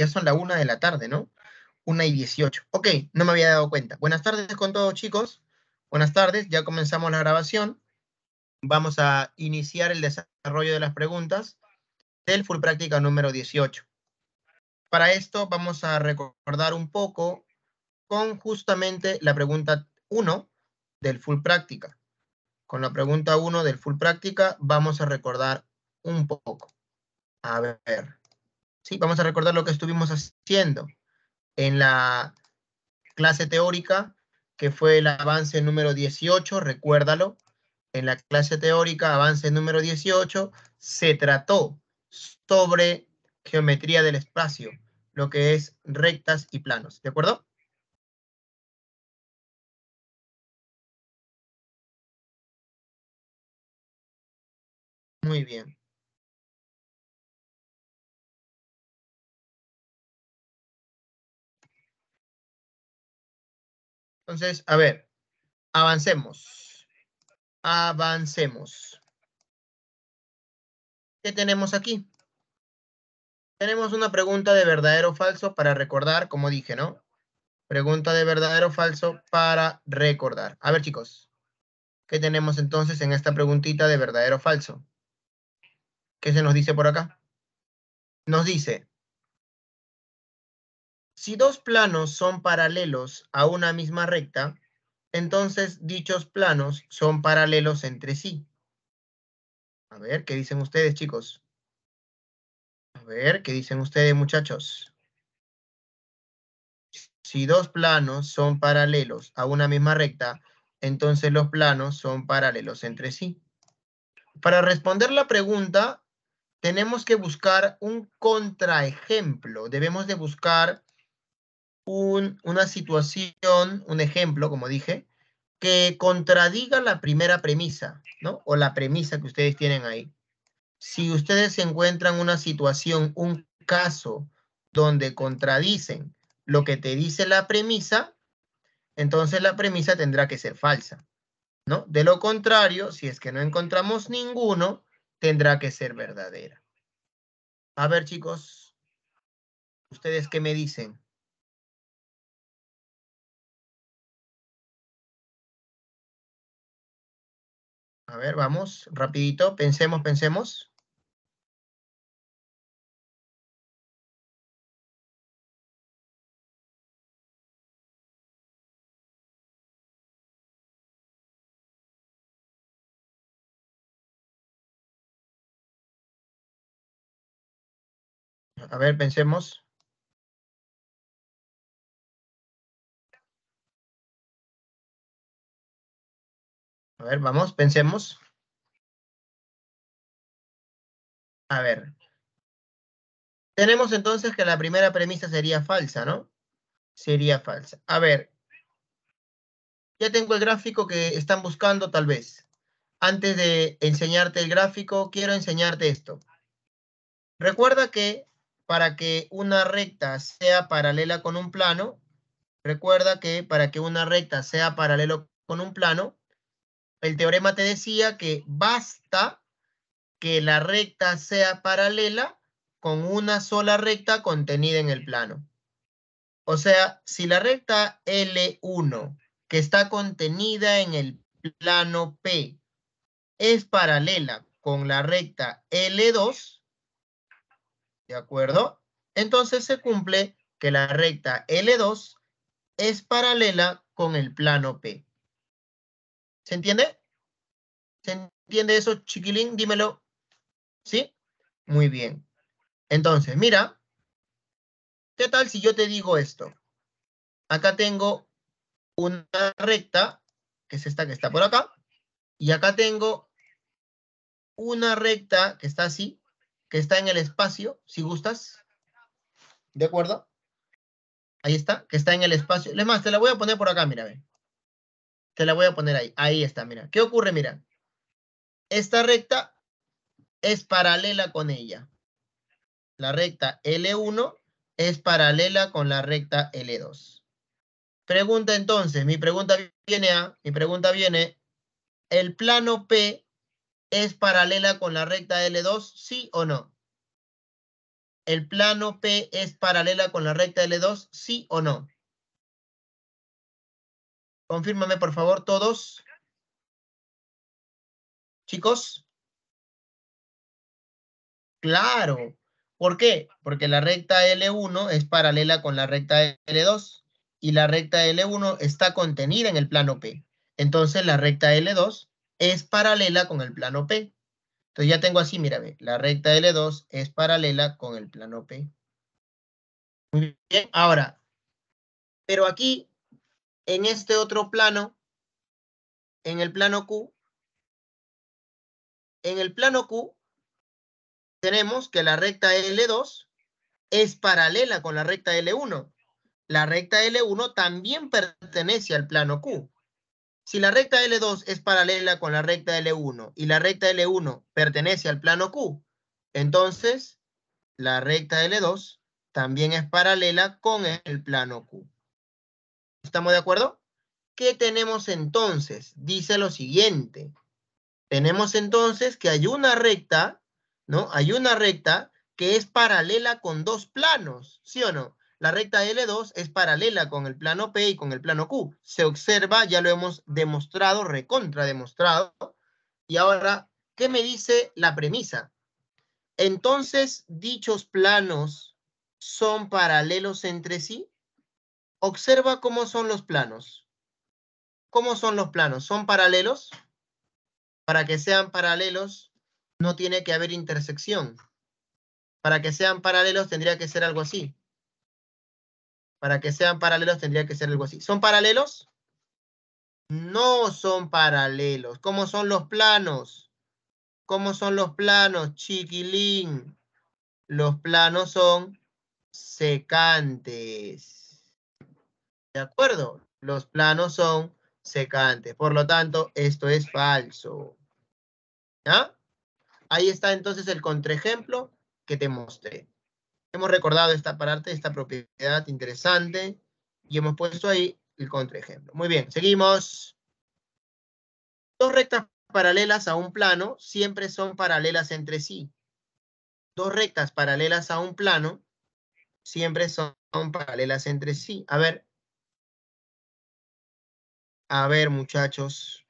Ya son la una de la tarde, ¿no? Una y 18. Ok, no me había dado cuenta. Buenas tardes con todos, chicos. Buenas tardes, ya comenzamos la grabación. Vamos a iniciar el desarrollo de las preguntas del Full Práctica número 18. Para esto vamos a recordar un poco con justamente la pregunta 1 del Full Práctica. Con la pregunta 1 del Full Práctica vamos a recordar un poco. A ver. ¿sí? Vamos a recordar lo que estuvimos haciendo en la clase teórica, que fue el avance número 18, recuérdalo. En la clase teórica, avance número 18, se trató sobre geometría del espacio, lo que es rectas y planos, ¿de acuerdo? Muy bien. Entonces, a ver, avancemos. Avancemos. ¿Qué tenemos aquí? Tenemos una pregunta de verdadero o falso para recordar, como dije, ¿no? Pregunta de verdadero o falso para recordar. A ver, chicos, ¿qué tenemos entonces en esta preguntita de verdadero o falso? ¿Qué se nos dice por acá? Nos dice, si dos planos son paralelos a una misma recta, entonces dichos planos son paralelos entre sí. A ver, ¿qué dicen ustedes, chicos? A ver, ¿qué dicen ustedes, muchachos? Si dos planos son paralelos a una misma recta, entonces los planos son paralelos entre sí. Para responder la pregunta, tenemos que buscar un contraejemplo. Debemos de buscar una situación, un ejemplo, como dije, que contradiga la primera premisa, ¿no? O la premisa que ustedes tienen ahí. Si ustedes encuentran una situación, un caso donde contradicen lo que te dice la premisa, entonces la premisa tendrá que ser falsa, ¿no? De lo contrario, si es que no encontramos ninguno, tendrá que ser verdadera. A ver, chicos, ¿ustedes qué me dicen? A ver, vamos, rapidito, pensemos, pensemos. A ver, pensemos. A ver, vamos, pensemos. A ver. Tenemos entonces que la primera premisa sería falsa, ¿no? Sería falsa. A ver. Ya tengo el gráfico que están buscando, tal vez. Antes de enseñarte el gráfico, quiero enseñarte esto. Recuerda que para que una recta sea paralela con un plano, recuerda que para que una recta sea paralelo con un plano, el teorema te decía que basta que la recta sea paralela con una sola recta contenida en el plano. O sea, si la recta L1, que está contenida en el plano P, es paralela con la recta L2, ¿de acuerdo? Entonces se cumple que la recta L2 es paralela con el plano P. ¿Se entiende? ¿Se entiende eso, chiquilín? Dímelo. ¿Sí? Muy bien. Entonces, mira, ¿qué tal si yo te digo esto? Acá tengo una recta, que es esta que está por acá, y acá tengo una recta que está así, que está en el espacio, si gustas. ¿De acuerdo? Ahí está, que está en el espacio. Es más, te la voy a poner por acá, mira, ve. Te la voy a poner ahí. Ahí está, mira. ¿Qué ocurre? Mira. Esta recta es paralela con ella. La recta L1 es paralela con la recta L2. Pregunta entonces, mi pregunta viene a, mi pregunta viene, ¿el plano P es paralela con la recta L2, sí o no? ¿El plano P es paralela con la recta L2, sí o no? Confírmame, por favor, todos. Chicos. Claro. ¿Por qué? Porque la recta L1 es paralela con la recta L2 y la recta L1 está contenida en el plano P. Entonces la recta L2 es paralela con el plano P. Entonces ya tengo así, ve. la recta L2 es paralela con el plano P. Muy bien, ahora, pero aquí en este otro plano, en el plano Q, en el plano Q tenemos que la recta L2 es paralela con la recta L1. La recta L1 también pertenece al plano Q. Si la recta L2 es paralela con la recta L1 y la recta L1 pertenece al plano Q, entonces la recta L2 también es paralela con el plano Q. ¿Estamos de acuerdo? ¿Qué tenemos entonces? Dice lo siguiente. Tenemos entonces que hay una recta, ¿no? Hay una recta que es paralela con dos planos, ¿sí o no? La recta L2 es paralela con el plano P y con el plano Q. Se observa, ya lo hemos demostrado, recontra demostrado. Y ahora, ¿qué me dice la premisa? Entonces, dichos planos son paralelos entre sí. Observa cómo son los planos. ¿Cómo son los planos? ¿Son paralelos? Para que sean paralelos no tiene que haber intersección. Para que sean paralelos tendría que ser algo así. Para que sean paralelos tendría que ser algo así. ¿Son paralelos? No son paralelos. ¿Cómo son los planos? ¿Cómo son los planos, chiquilín? Los planos son secantes. ¿De acuerdo? Los planos son secantes. Por lo tanto, esto es falso. ¿Ya? Ahí está entonces el contraejemplo que te mostré. Hemos recordado esta parte, esta propiedad interesante y hemos puesto ahí el contraejemplo. Muy bien, seguimos. Dos rectas paralelas a un plano siempre son paralelas entre sí. Dos rectas paralelas a un plano siempre son paralelas entre sí. A ver, a ver, muchachos.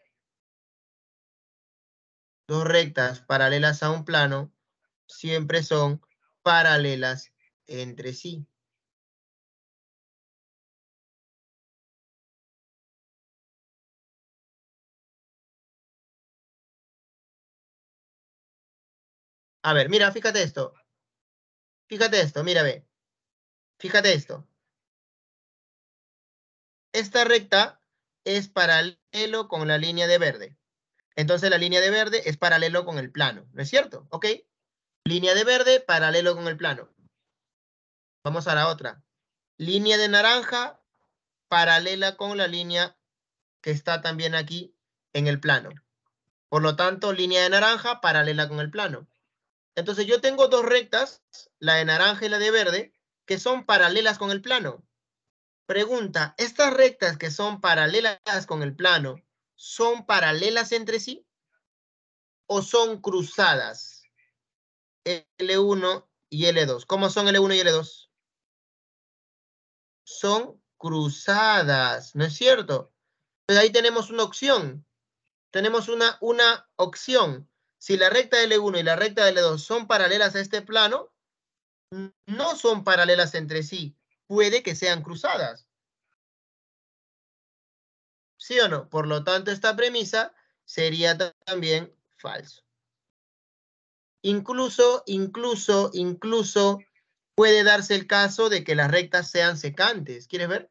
Dos rectas paralelas a un plano siempre son paralelas entre sí. A ver, mira, fíjate esto. Fíjate esto, mira, ve. Fíjate esto. Esta recta es paralelo con la línea de verde. Entonces la línea de verde es paralelo con el plano, ¿no es cierto? ¿Ok? Línea de verde, paralelo con el plano. Vamos a la otra. Línea de naranja, paralela con la línea que está también aquí en el plano. Por lo tanto, línea de naranja, paralela con el plano. Entonces yo tengo dos rectas, la de naranja y la de verde, que son paralelas con el plano. Pregunta, ¿estas rectas que son paralelas con el plano son paralelas entre sí o son cruzadas? L1 y L2. ¿Cómo son L1 y L2? Son cruzadas, ¿no es cierto? Pues ahí tenemos una opción. Tenemos una, una opción. Si la recta L1 y la recta L2 son paralelas a este plano, no son paralelas entre sí, puede que sean cruzadas. ¿Sí o no? Por lo tanto, esta premisa sería también falso. Incluso, incluso, incluso puede darse el caso de que las rectas sean secantes. ¿Quieres ver?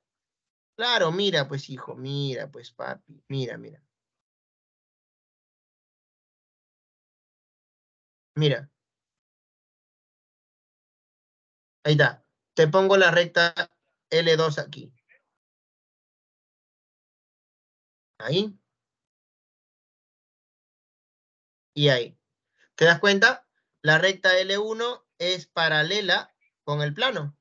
Claro, mira, pues hijo, mira, pues papi, mira, mira. Mira. Ahí está te pongo la recta L2 aquí. Ahí. Y ahí. ¿Te das cuenta? La recta L1 es paralela con el plano.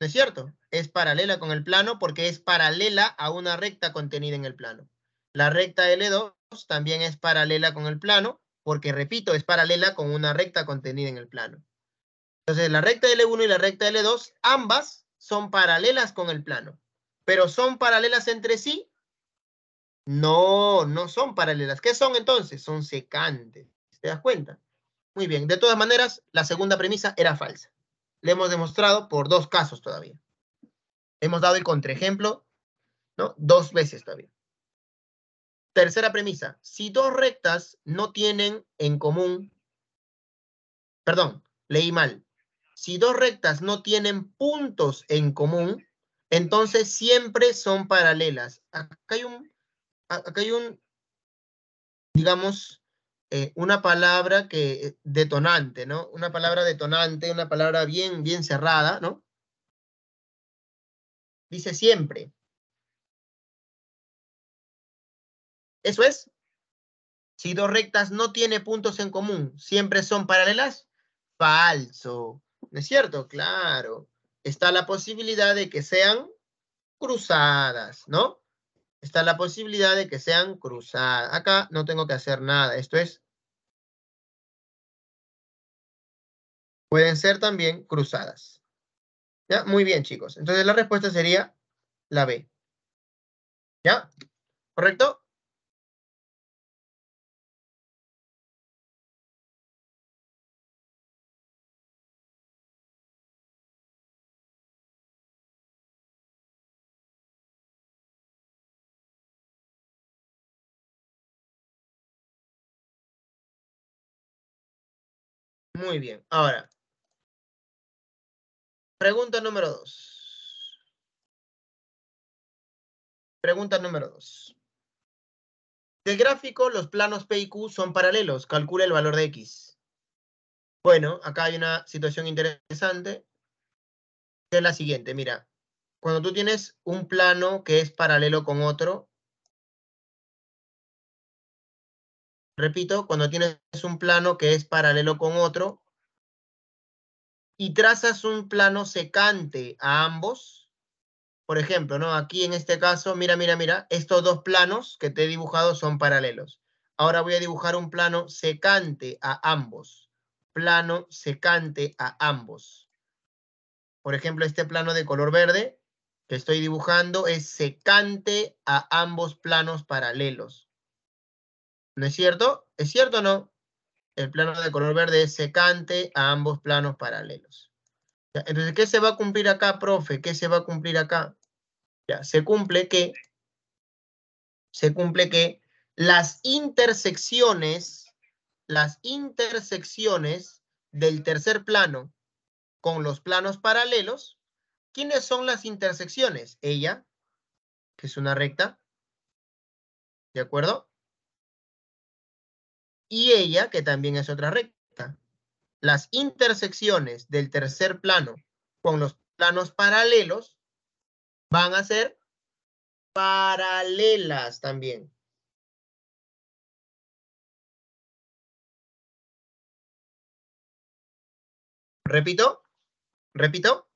¿No es cierto? Es paralela con el plano porque es paralela a una recta contenida en el plano. La recta L2 también es paralela con el plano porque, repito, es paralela con una recta contenida en el plano. Entonces, la recta L1 y la recta L2, ambas son paralelas con el plano. Pero ¿son paralelas entre sí? No, no son paralelas. ¿Qué son entonces? Son secantes. ¿Te das cuenta? Muy bien. De todas maneras, la segunda premisa era falsa. Le hemos demostrado por dos casos todavía. Hemos dado el contraejemplo ¿no? dos veces todavía. Tercera premisa. Si dos rectas no tienen en común... Perdón, leí mal. Si dos rectas no tienen puntos en común, entonces siempre son paralelas. Acá hay un, acá hay un digamos, eh, una palabra que eh, detonante, ¿no? Una palabra detonante, una palabra bien, bien cerrada, ¿no? Dice siempre. Eso es. Si dos rectas no tienen puntos en común, siempre son paralelas, falso. ¿no es cierto? Claro, está la posibilidad de que sean cruzadas, ¿no? Está la posibilidad de que sean cruzadas. Acá no tengo que hacer nada, esto es... Pueden ser también cruzadas. ¿Ya? Muy bien, chicos. Entonces la respuesta sería la B. ¿Ya? ¿Correcto? Muy bien. Ahora, pregunta número dos. Pregunta número dos. Del gráfico, los planos P y Q son paralelos. Calcula el valor de X. Bueno, acá hay una situación interesante. Que es la siguiente, mira. Cuando tú tienes un plano que es paralelo con otro, Repito, cuando tienes un plano que es paralelo con otro y trazas un plano secante a ambos, por ejemplo, ¿no? Aquí en este caso, mira, mira, mira, estos dos planos que te he dibujado son paralelos. Ahora voy a dibujar un plano secante a ambos. Plano secante a ambos. Por ejemplo, este plano de color verde que estoy dibujando es secante a ambos planos paralelos. ¿No es cierto? ¿Es cierto o no? El plano de color verde es secante a ambos planos paralelos. Entonces, ¿qué se va a cumplir acá, profe? ¿Qué se va a cumplir acá? Ya, se cumple que, se cumple que las intersecciones, las intersecciones del tercer plano con los planos paralelos, ¿quiénes son las intersecciones? Ella, que es una recta, ¿de acuerdo? y ella, que también es otra recta. Las intersecciones del tercer plano con los planos paralelos van a ser paralelas también. Repito, repito.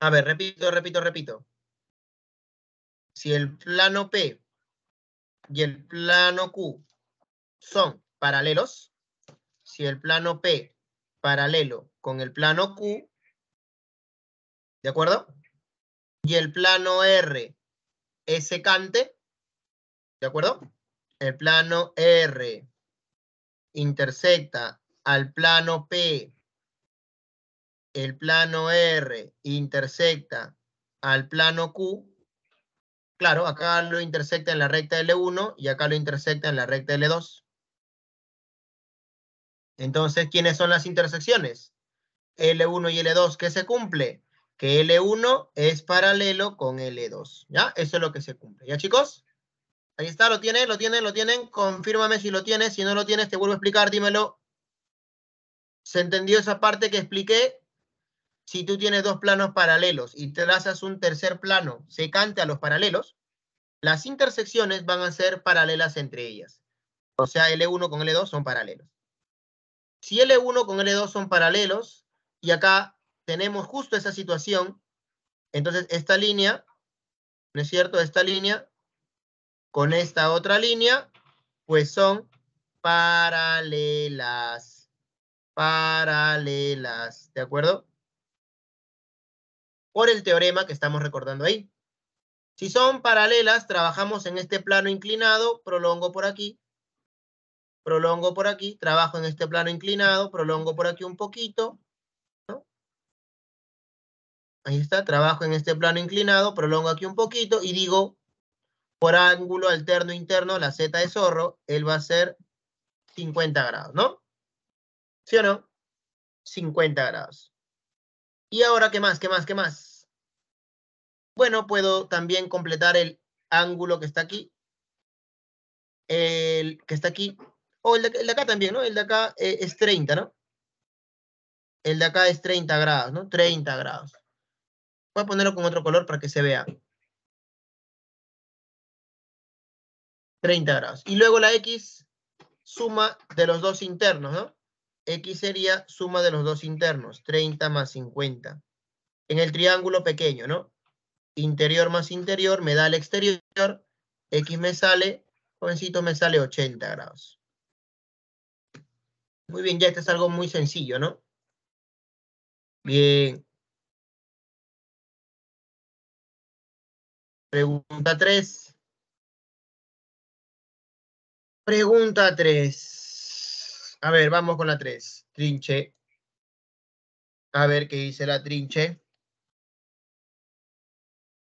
A ver, repito, repito, repito. Si el plano P y el plano Q son paralelos, si el plano P paralelo con el plano Q, ¿de acuerdo? Y el plano R es secante, ¿de acuerdo? El plano R intersecta al plano P, el plano R intersecta al plano Q, claro, acá lo intersecta en la recta L1 y acá lo intersecta en la recta L2. Entonces, ¿quiénes son las intersecciones? L1 y L2, ¿qué se cumple? Que L1 es paralelo con L2, ¿ya? Eso es lo que se cumple, ¿ya chicos? Ahí está, ¿lo tienen? ¿Lo tienen? ¿Lo tienen? Confírmame si lo tienes, si no lo tienes te vuelvo a explicar, dímelo. ¿Se entendió esa parte que expliqué? Si tú tienes dos planos paralelos y trazas un tercer plano secante a los paralelos, las intersecciones van a ser paralelas entre ellas. O sea, L1 con L2 son paralelos. Si L1 con L2 son paralelos, y acá tenemos justo esa situación, entonces esta línea, ¿no es cierto? Esta línea con esta otra línea, pues son paralelas. Paralelas, ¿de acuerdo? Por el teorema que estamos recordando ahí. Si son paralelas, trabajamos en este plano inclinado, prolongo por aquí, prolongo por aquí, trabajo en este plano inclinado, prolongo por aquí un poquito, ahí está, trabajo en este plano inclinado, prolongo aquí un poquito y digo, por ángulo alterno interno, la Z de zorro, él va a ser 50 grados, ¿no? ¿Sí o no? 50 grados. Y ahora, ¿qué más? ¿Qué más? ¿Qué más? Bueno, puedo también completar el ángulo que está aquí, el que está aquí, o el de, acá también, ¿no? El de acá eh, es 30, ¿no? El de acá es 30 grados, ¿no? 30 grados. Voy a ponerlo con otro color para que se vea. 30 grados. Y luego la X suma de los dos internos, ¿no? X sería suma de los dos internos, 30 más 50. En el triángulo pequeño, ¿no? Interior más interior me da el exterior. X me sale, jovencito, me sale 80 grados. Muy bien, ya esto es algo muy sencillo, ¿no? Bien. Pregunta 3. Pregunta 3. A ver, vamos con la 3. Trinche. A ver qué dice la trinche.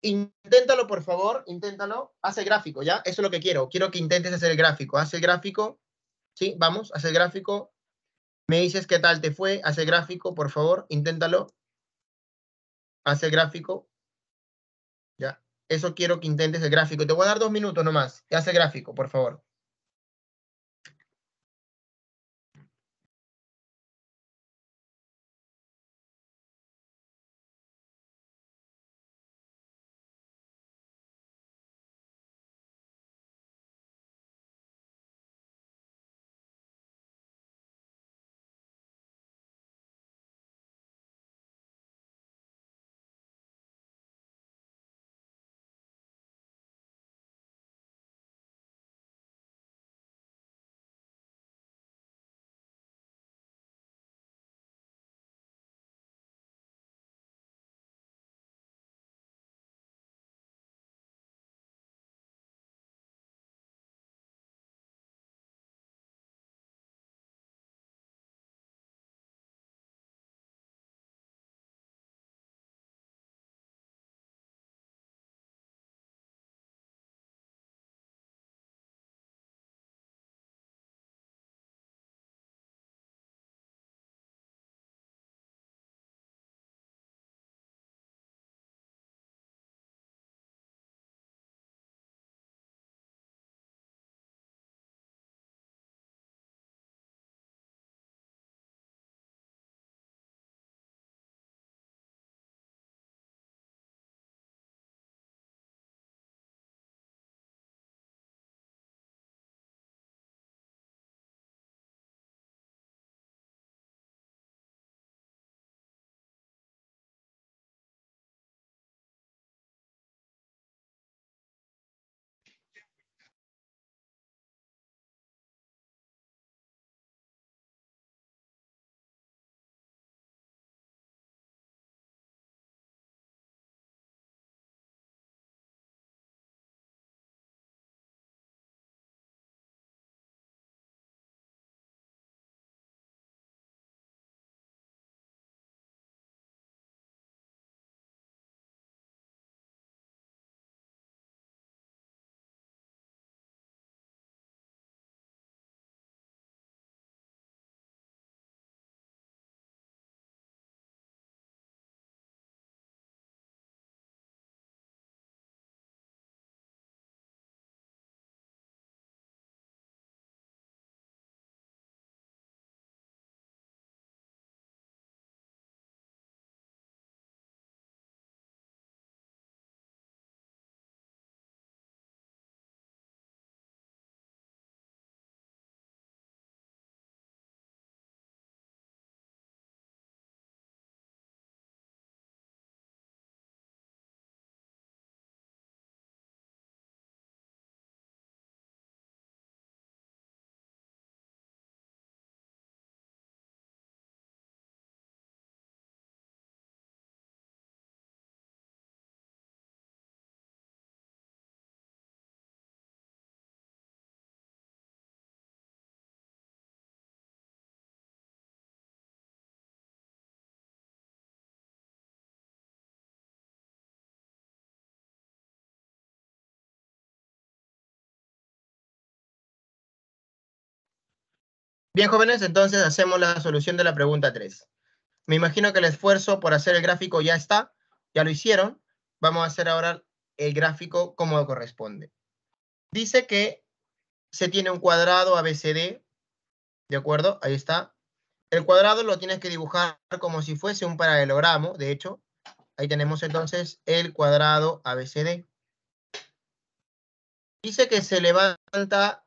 Inténtalo, por favor, inténtalo. Hace gráfico, ¿ya? Eso es lo que quiero. Quiero que intentes hacer el gráfico. Hace el gráfico. Sí, vamos, haz el gráfico. Me dices qué tal te fue, hace gráfico, por favor, inténtalo. Hace gráfico. Ya, eso quiero que intentes el gráfico. Te voy a dar dos minutos nomás. Hace gráfico, por favor. Bien, jóvenes, entonces hacemos la solución de la pregunta 3. Me imagino que el esfuerzo por hacer el gráfico ya está, ya lo hicieron. Vamos a hacer ahora el gráfico como corresponde. Dice que se tiene un cuadrado ABCD, ¿de acuerdo? Ahí está. El cuadrado lo tienes que dibujar como si fuese un paralelogramo, de hecho. Ahí tenemos entonces el cuadrado ABCD. Dice que se levanta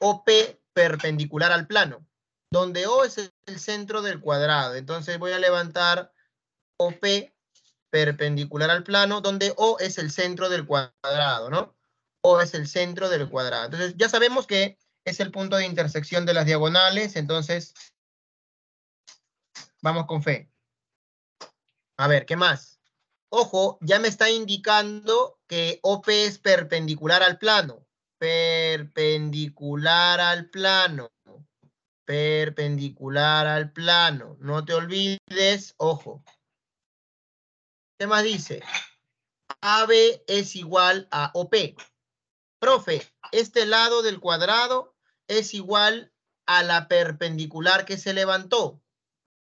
OP perpendicular al plano, donde O es el centro del cuadrado. Entonces voy a levantar OP perpendicular al plano, donde O es el centro del cuadrado, ¿no? O es el centro del cuadrado. Entonces ya sabemos que es el punto de intersección de las diagonales, entonces vamos con fe. A ver, ¿qué más? Ojo, ya me está indicando que OP es perpendicular al plano. Perpendicular perpendicular al plano, perpendicular al plano. No te olvides, ojo. ¿Qué más dice? AB es igual a OP. Profe, este lado del cuadrado es igual a la perpendicular que se levantó.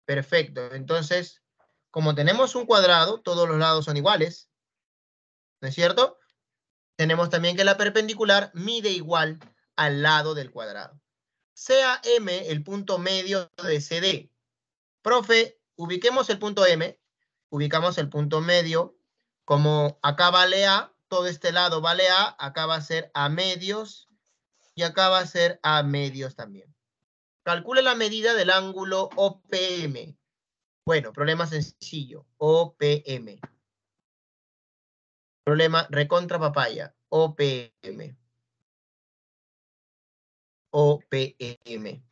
Perfecto. Entonces, como tenemos un cuadrado, todos los lados son iguales. ¿No es cierto? Tenemos también que la perpendicular mide igual al lado del cuadrado. Sea M el punto medio de CD. Profe, ubiquemos el punto M, ubicamos el punto medio, como acá vale A, todo este lado vale A, acá va a ser A medios y acá va a ser A medios también. Calcule la medida del ángulo OPM. Bueno, problema sencillo, OPM. Problema recontra papaya, OPM. OPM. E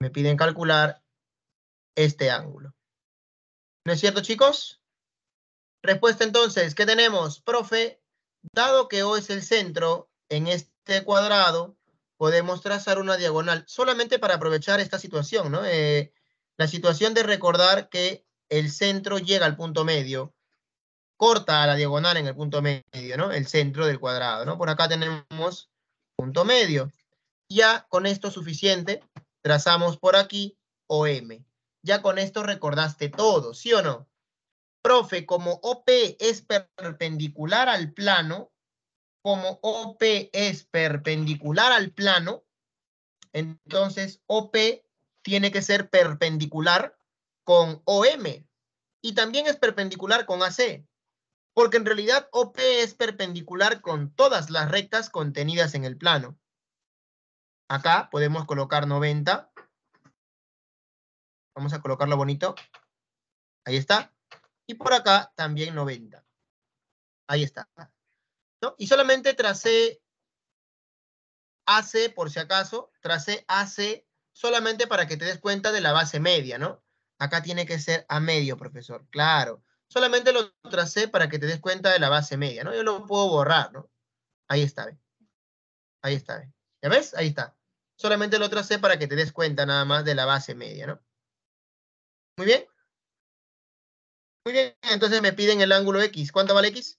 Me piden calcular este ángulo. ¿No es cierto, chicos? Respuesta entonces, ¿qué tenemos? Profe, dado que O es el centro en este cuadrado, podemos trazar una diagonal. Solamente para aprovechar esta situación, ¿no? Eh, la situación de recordar que el centro llega al punto medio, corta a la diagonal en el punto medio, ¿no? El centro del cuadrado, ¿no? Por acá tenemos punto medio. Ya con esto suficiente, trazamos por aquí OM. Ya con esto recordaste todo, ¿sí o no? Profe, como OP es perpendicular al plano, como OP es perpendicular al plano, entonces OP tiene que ser perpendicular con OM y también es perpendicular con AC porque en realidad OP es perpendicular con todas las rectas contenidas en el plano. Acá podemos colocar 90. Vamos a colocarlo bonito. Ahí está. Y por acá también 90. Ahí está. Y solamente tracé AC, por si acaso, tracé AC solamente para que te des cuenta de la base media, ¿no? Acá tiene que ser a medio, profesor. Claro solamente lo tracé para que te des cuenta de la base media, ¿no? Yo lo puedo borrar, ¿no? Ahí está, Ahí está, ¿Ya ves? Ahí está. Solamente lo tracé para que te des cuenta nada más de la base media, ¿no? Muy bien. Muy bien, entonces me piden el ángulo X. ¿Cuánto vale X?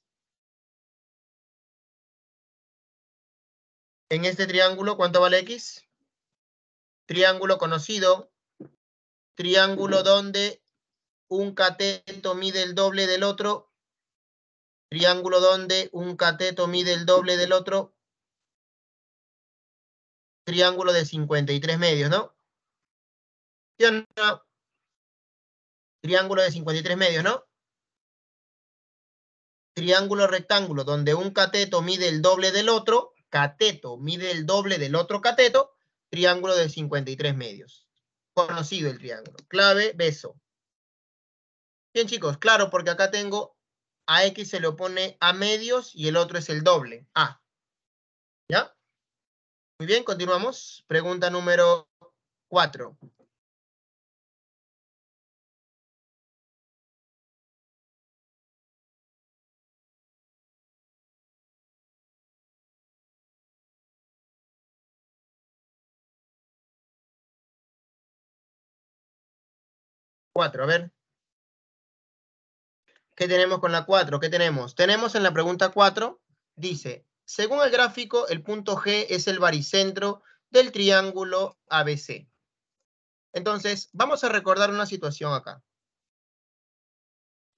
En este triángulo, ¿cuánto vale X? Triángulo conocido. Triángulo donde un cateto mide el doble del otro. Triángulo donde un cateto mide el doble del otro. Triángulo de 53 medios, ¿no? Triángulo de 53 medios, ¿no? Triángulo rectángulo donde un cateto mide el doble del otro. Cateto mide el doble del otro cateto. Triángulo de 53 medios. Conocido el triángulo. Clave, beso. Bien, chicos, claro, porque acá tengo a X se le pone a medios y el otro es el doble, A. ¿Ya? Muy bien, continuamos. Pregunta número cuatro. Cuatro, a ver, ¿Qué tenemos con la 4? ¿Qué tenemos? Tenemos en la pregunta 4, dice, según el gráfico, el punto G es el baricentro del triángulo ABC. Entonces, vamos a recordar una situación acá.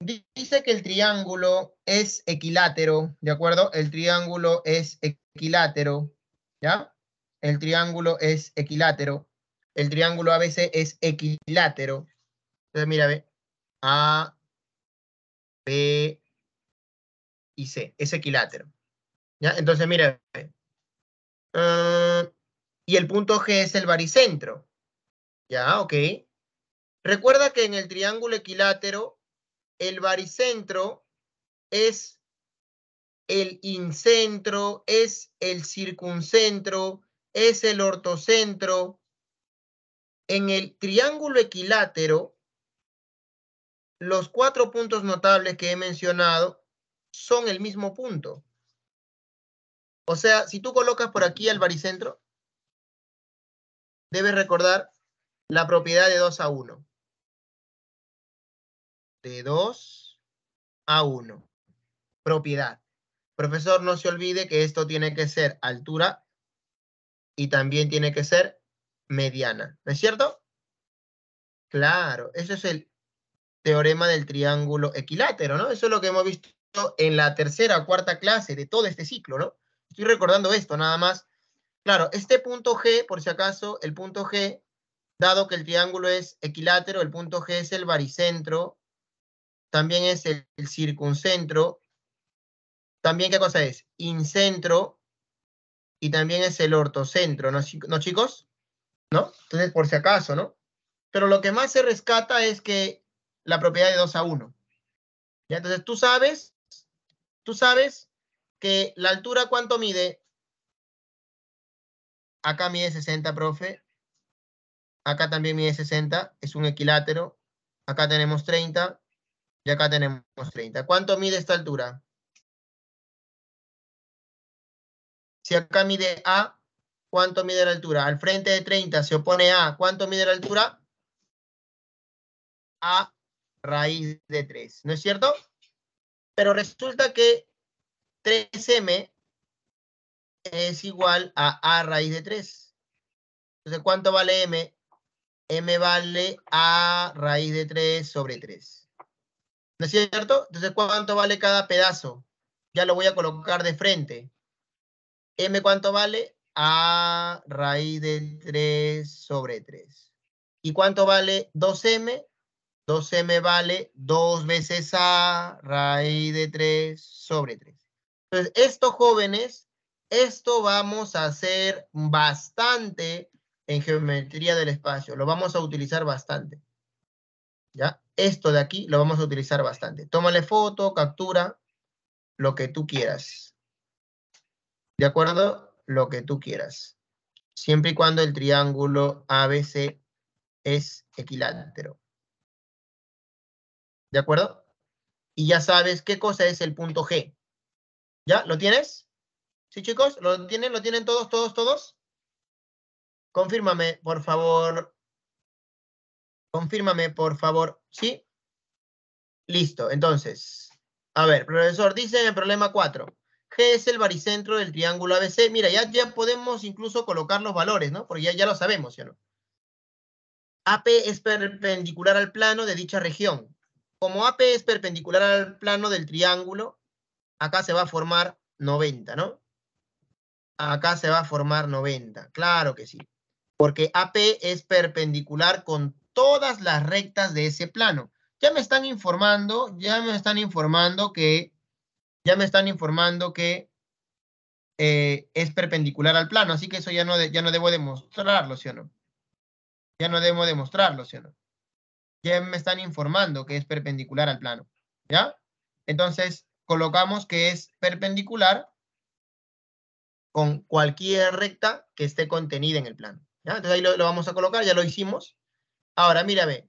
Dice que el triángulo es equilátero, ¿de acuerdo? El triángulo es equilátero, ¿ya? El triángulo es equilátero. El triángulo ABC es equilátero. Entonces, mira, ve. A, B y C, es equilátero. ¿Ya? Entonces, mire, eh, y el punto G es el baricentro. ¿Ya? Ok. Recuerda que en el triángulo equilátero, el baricentro es el incentro, es el circuncentro, es el ortocentro. En el triángulo equilátero, los cuatro puntos notables que he mencionado son el mismo punto. O sea, si tú colocas por aquí el baricentro, debes recordar la propiedad de 2 a 1. De 2 a 1. Propiedad. Profesor, no se olvide que esto tiene que ser altura y también tiene que ser mediana. ¿No es cierto? Claro, eso es el teorema del triángulo equilátero, ¿no? Eso es lo que hemos visto en la tercera o cuarta clase de todo este ciclo, ¿no? Estoy recordando esto nada más. Claro, este punto G, por si acaso, el punto G, dado que el triángulo es equilátero, el punto G es el baricentro, también es el, circuncentro, también qué cosa es, incentro, y también es el ortocentro, ¿no chicos? ¿No? Entonces, por si acaso, ¿no? Pero lo que más se rescata es que la propiedad de 2 a 1. ¿Ya? Entonces tú sabes, tú sabes que la altura cuánto mide. Acá mide 60, profe. Acá también mide 60, es un equilátero. Acá tenemos 30 y acá tenemos 30. ¿Cuánto mide esta altura? Si acá mide A, ¿cuánto mide la altura? Al frente de 30 se opone A, ¿cuánto mide la altura? A raíz de 3, ¿no es cierto? Pero resulta que 3m es igual a a raíz de 3. Entonces, ¿cuánto vale m? m vale a raíz de 3 sobre 3. ¿No es cierto? Entonces, ¿cuánto vale cada pedazo? Ya lo voy a colocar de frente. m cuánto vale? a raíz de 3 sobre 3. ¿Y cuánto vale 2m? 2 me vale 2 veces a raíz de 3 sobre 3. Entonces, esto jóvenes, esto vamos a hacer bastante en geometría del espacio. Lo vamos a utilizar bastante. ¿Ya? Esto de aquí lo vamos a utilizar bastante. Tómale foto, captura, lo que tú quieras. ¿De acuerdo? Lo que tú quieras. Siempre y cuando el triángulo ABC es equilátero. ¿De acuerdo? Y ya sabes qué cosa es el punto G. ¿Ya? ¿Lo tienes? ¿Sí, chicos? ¿Lo tienen? ¿Lo tienen todos, todos, todos? Confírmame, por favor. Confírmame, por favor. ¿Sí? Listo. Entonces, a ver, profesor, dice en el problema 4. G es el baricentro del triángulo ABC. Mira, ya, ya podemos incluso colocar los valores, ¿no? Porque ya, ya lo sabemos, ¿sí no? AP es perpendicular al plano de dicha región como AP es perpendicular al plano del triángulo, acá se va a formar 90, ¿no? Acá se va a formar 90, claro que sí. Porque AP es perpendicular con todas las rectas de ese plano. Ya me están informando, ya me están informando que, ya me están informando que eh, es perpendicular al plano, así que eso ya no, ya no debo demostrarlo, ¿sí o no? Ya no debo demostrarlo, ¿sí o no? ya me están informando que es perpendicular al plano, ¿ya? Entonces, colocamos que es perpendicular con cualquier recta que esté contenida en el plano. ¿ya? Entonces ahí lo, vamos a colocar, ya lo hicimos. Ahora, mírame.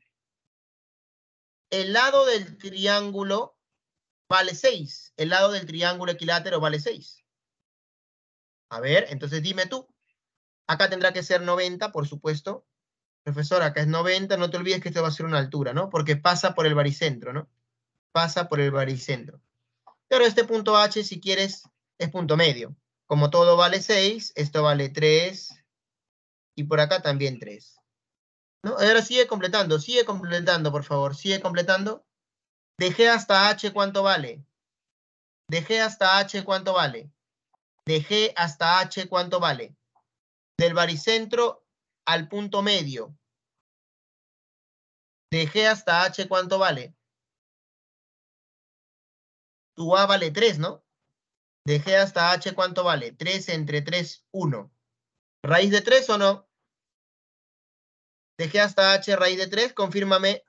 El lado del triángulo vale 6. El lado del triángulo equilátero vale 6. A ver, entonces dime tú. Acá tendrá que ser 90, por supuesto profesor, acá es 90, no te olvides que esto va a ser una altura, ¿no? Porque pasa por el baricentro, ¿no? Pasa por el baricentro. Pero este punto H, si quieres, es punto medio. Como todo vale 6, esto vale 3, y por acá también 3. ¿No? Ahora sigue completando, sigue completando, por favor, sigue completando. Dejé hasta H cuánto vale. Dejé hasta H cuánto vale. Dejé hasta H cuánto vale. Del baricentro al punto medio. De G hasta H, ¿cuánto vale? Tu A vale 3, ¿no? De G hasta H, ¿cuánto vale? 3 entre 3, 1. ¿Raíz de 3 o no? De G hasta H, raíz de 3, confírmame.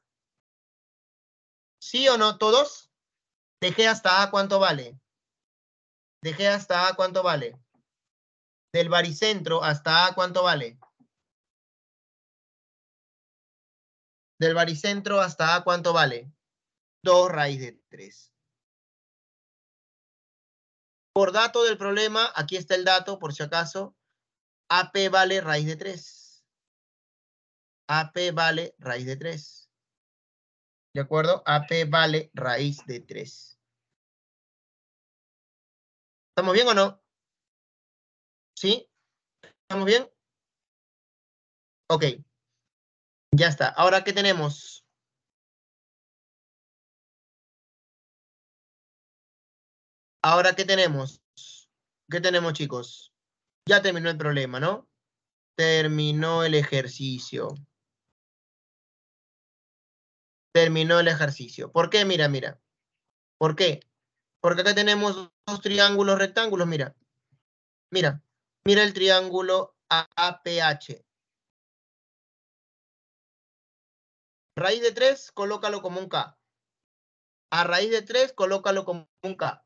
¿Sí o no? ¿Todos? De G hasta A, ¿cuánto vale? De G hasta A, ¿cuánto vale? Del baricentro hasta A, ¿cuánto vale? Del baricentro hasta A, ¿cuánto vale? 2 raíz de 3. Por dato del problema, aquí está el dato, por si acaso, AP vale raíz de 3. AP vale raíz de 3. ¿De acuerdo? AP vale raíz de 3. ¿Estamos bien o no? ¿Sí? ¿Estamos bien? Ok. Ya está. Ahora, ¿qué tenemos? Ahora, ¿qué tenemos? ¿Qué tenemos, chicos? Ya terminó el problema, ¿no? Terminó el ejercicio. Terminó el ejercicio. ¿Por qué? Mira, mira. ¿Por qué? Porque acá tenemos dos triángulos rectángulos, mira. Mira. Mira el triángulo APH. Raíz de 3, colócalo como un K. A raíz de 3, colócalo como un K.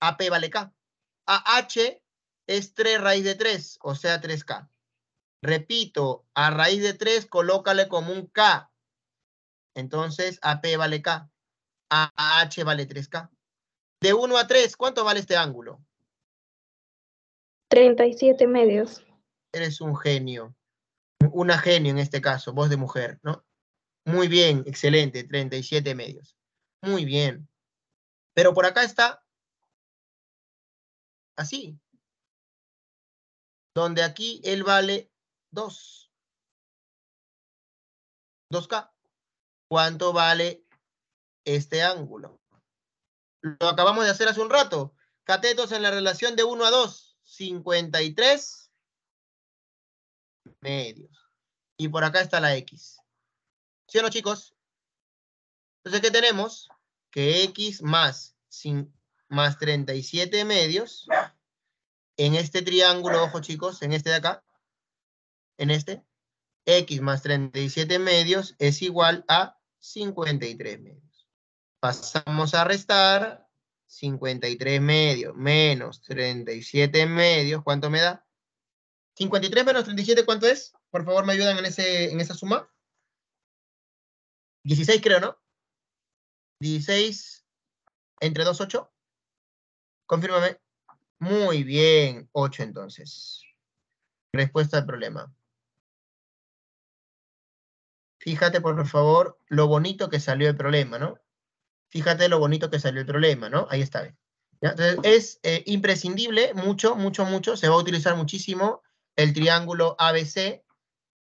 AP vale K. AH es 3 raíz de 3, o sea 3K. Repito, a raíz de 3, colócale como un K. Entonces, AP vale K. AH vale 3K. De 1 a 3, ¿cuánto vale este ángulo? 37 medios. Eres un genio una genio en este caso, voz de mujer, ¿no? Muy bien, excelente, siete medios. Muy bien. Pero por acá está así, donde aquí él vale 2. 2K. ¿Cuánto vale este ángulo? Lo acabamos de hacer hace un rato. Catetos en la relación de 1 a 2, 53 medios. Y por acá está la X. ¿Sí o no, chicos? Entonces, ¿qué tenemos? Que X más, sin, más 37 medios en este triángulo, ojo chicos, en este de acá, en este, X más 37 medios es igual a 53 medios. Pasamos a restar 53 medios menos 37 medios, ¿cuánto me da? 53 menos 37, ¿cuánto es? Por favor, me ayudan en, ese, en esa suma. 16 creo, ¿no? 16 entre 2, 8. Confírmame. Muy bien, 8 entonces. Respuesta al problema. Fíjate, por favor, lo bonito que salió el problema, ¿no? Fíjate lo bonito que salió el problema, ¿no? Ahí está. Entonces, es eh, imprescindible, mucho, mucho, mucho. Se va a utilizar muchísimo el triángulo ABC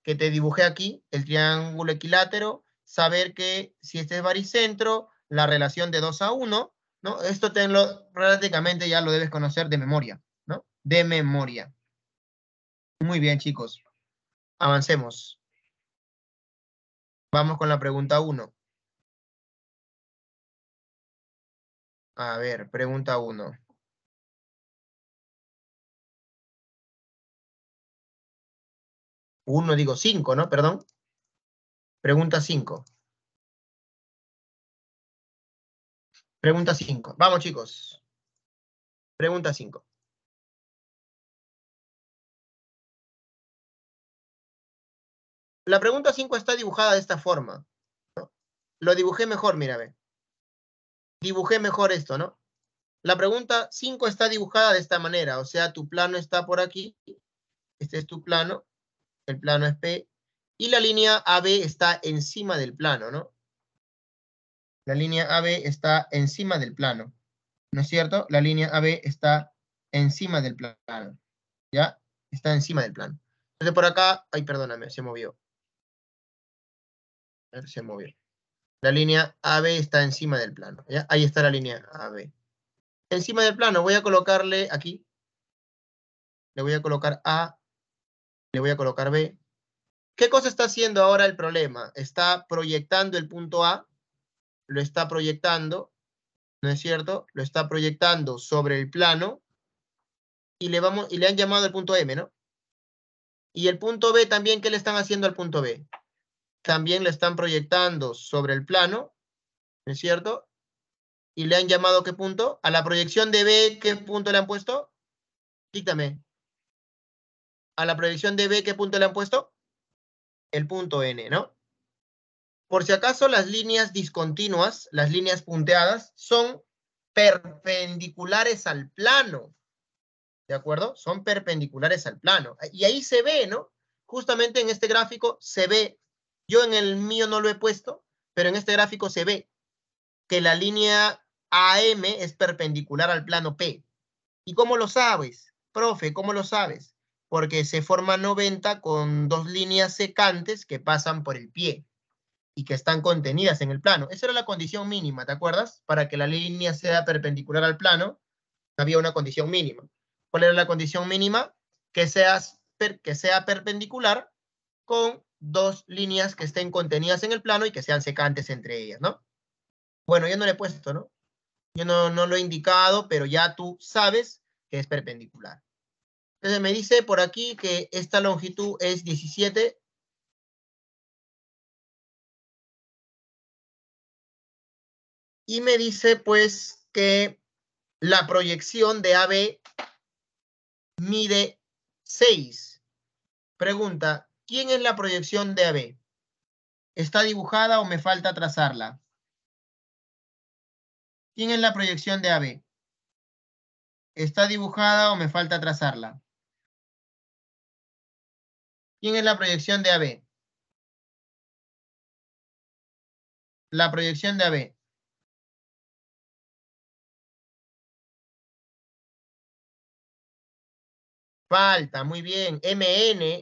que te dibujé aquí, el triángulo equilátero, saber que si este es baricentro, la relación de 2 a 1, ¿no? Esto tenlo, prácticamente ya lo debes conocer de memoria, ¿no? De memoria. Muy bien, chicos. Avancemos. Vamos con la pregunta 1. A ver, pregunta 1. Uno, digo 5, ¿no? Perdón. Pregunta 5. Pregunta 5. Vamos, chicos. Pregunta 5. La pregunta 5 está dibujada de esta forma. Lo dibujé mejor, mira, ve. Dibujé mejor esto, ¿no? La pregunta 5 está dibujada de esta manera, o sea, tu plano está por aquí. Este es tu plano el plano es P, y la línea AB está encima del plano, ¿no? La línea AB está encima del plano, ¿no es cierto? La línea AB está encima del plano, ¿ya? Está encima del plano. Entonces por acá, ay, perdóname, se movió. Se movió. La línea AB está encima del plano, ¿ya? Ahí está la línea AB. Encima del plano voy a colocarle aquí, le voy a colocar A le voy a colocar B. ¿Qué cosa está haciendo ahora el problema? Está proyectando el punto A, lo está proyectando, ¿no es cierto? Lo está proyectando sobre el plano y le, vamos, y le han llamado el punto M, ¿no? Y el punto B también, ¿qué le están haciendo al punto B? También le están proyectando sobre el plano, ¿no es cierto? Y le han llamado, ¿qué punto? A la proyección de B, ¿qué punto le han puesto? Quítame a la proyección de B, ¿qué punto le han puesto? El punto N, ¿no? Por si acaso, las líneas discontinuas, las líneas punteadas, son perpendiculares al plano. ¿De acuerdo? Son perpendiculares al plano. Y ahí se ve, ¿no? Justamente en este gráfico se ve. Yo en el mío no lo he puesto, pero en este gráfico se ve que la línea AM es perpendicular al plano P. ¿Y cómo lo sabes? Profe, ¿cómo lo sabes? porque se forma 90 con dos líneas secantes que pasan por el pie y que están contenidas en el plano. Esa era la condición mínima, ¿te acuerdas? Para que la línea sea perpendicular al plano, había una condición mínima. ¿Cuál era la condición mínima? Que, que sea perpendicular con dos líneas que estén contenidas en el plano y que sean secantes entre ellas, ¿no? Bueno, yo no le he puesto, ¿no? Yo no, no lo he indicado, pero ya tú sabes que es perpendicular. Entonces me dice por aquí que esta longitud es 17. Y me dice pues que la proyección de AB mide 6. Pregunta, ¿quién es la proyección de AB? ¿Está dibujada o me falta trazarla? ¿Quién es la proyección de AB? ¿Está dibujada o me falta trazarla? ¿Quién es la proyección de AB? La proyección de AB. Falta, muy bien. MN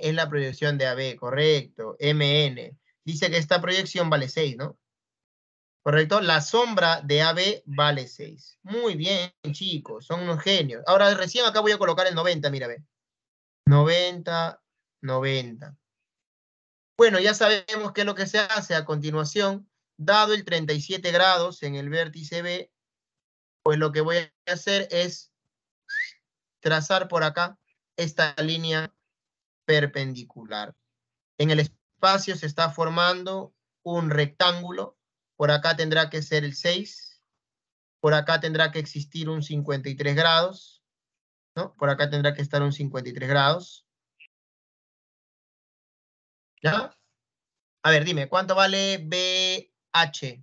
es la proyección de AB, correcto. MN. Dice que esta proyección vale 6, ¿no? ¿Correcto? La sombra de AB vale 6. Muy bien, chicos. Son unos genios. Ahora, recién acá voy a colocar el 90, mira, ve. 90 90. Bueno, ya sabemos qué es lo que se hace a continuación. Dado el 37 grados en el vértice B, pues lo que voy a hacer es trazar por acá esta línea perpendicular. En el espacio se está formando un rectángulo. Por acá tendrá que ser el 6. Por acá tendrá que existir un 53 grados. ¿no? Por acá tendrá que estar un 53 grados. ¿Ya? A ver, dime, ¿cuánto vale BH?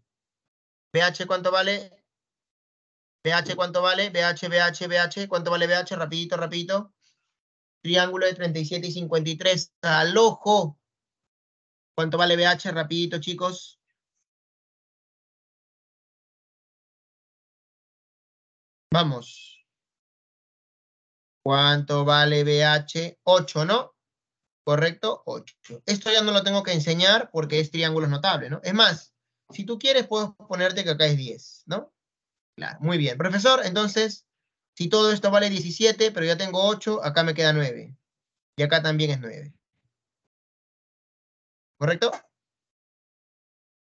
¿BH cuánto vale? BH cuánto vale? BH, BH, BH, ¿cuánto vale BH? Rapidito, rapidito. Triángulo de 37 y 53. Al ojo. ¿Cuánto vale BH? Rapidito, chicos. Vamos. ¿Cuánto vale BH? 8, ¿no? ¿correcto? 8. Esto ya no lo tengo que enseñar porque es triángulo notable, ¿no? Es más, si tú quieres, Puedo ponerte que acá es 10, ¿no? Claro, muy bien. Profesor, entonces, si todo esto vale 17, pero ya tengo 8, acá me queda 9. Y acá también es 9. ¿Correcto?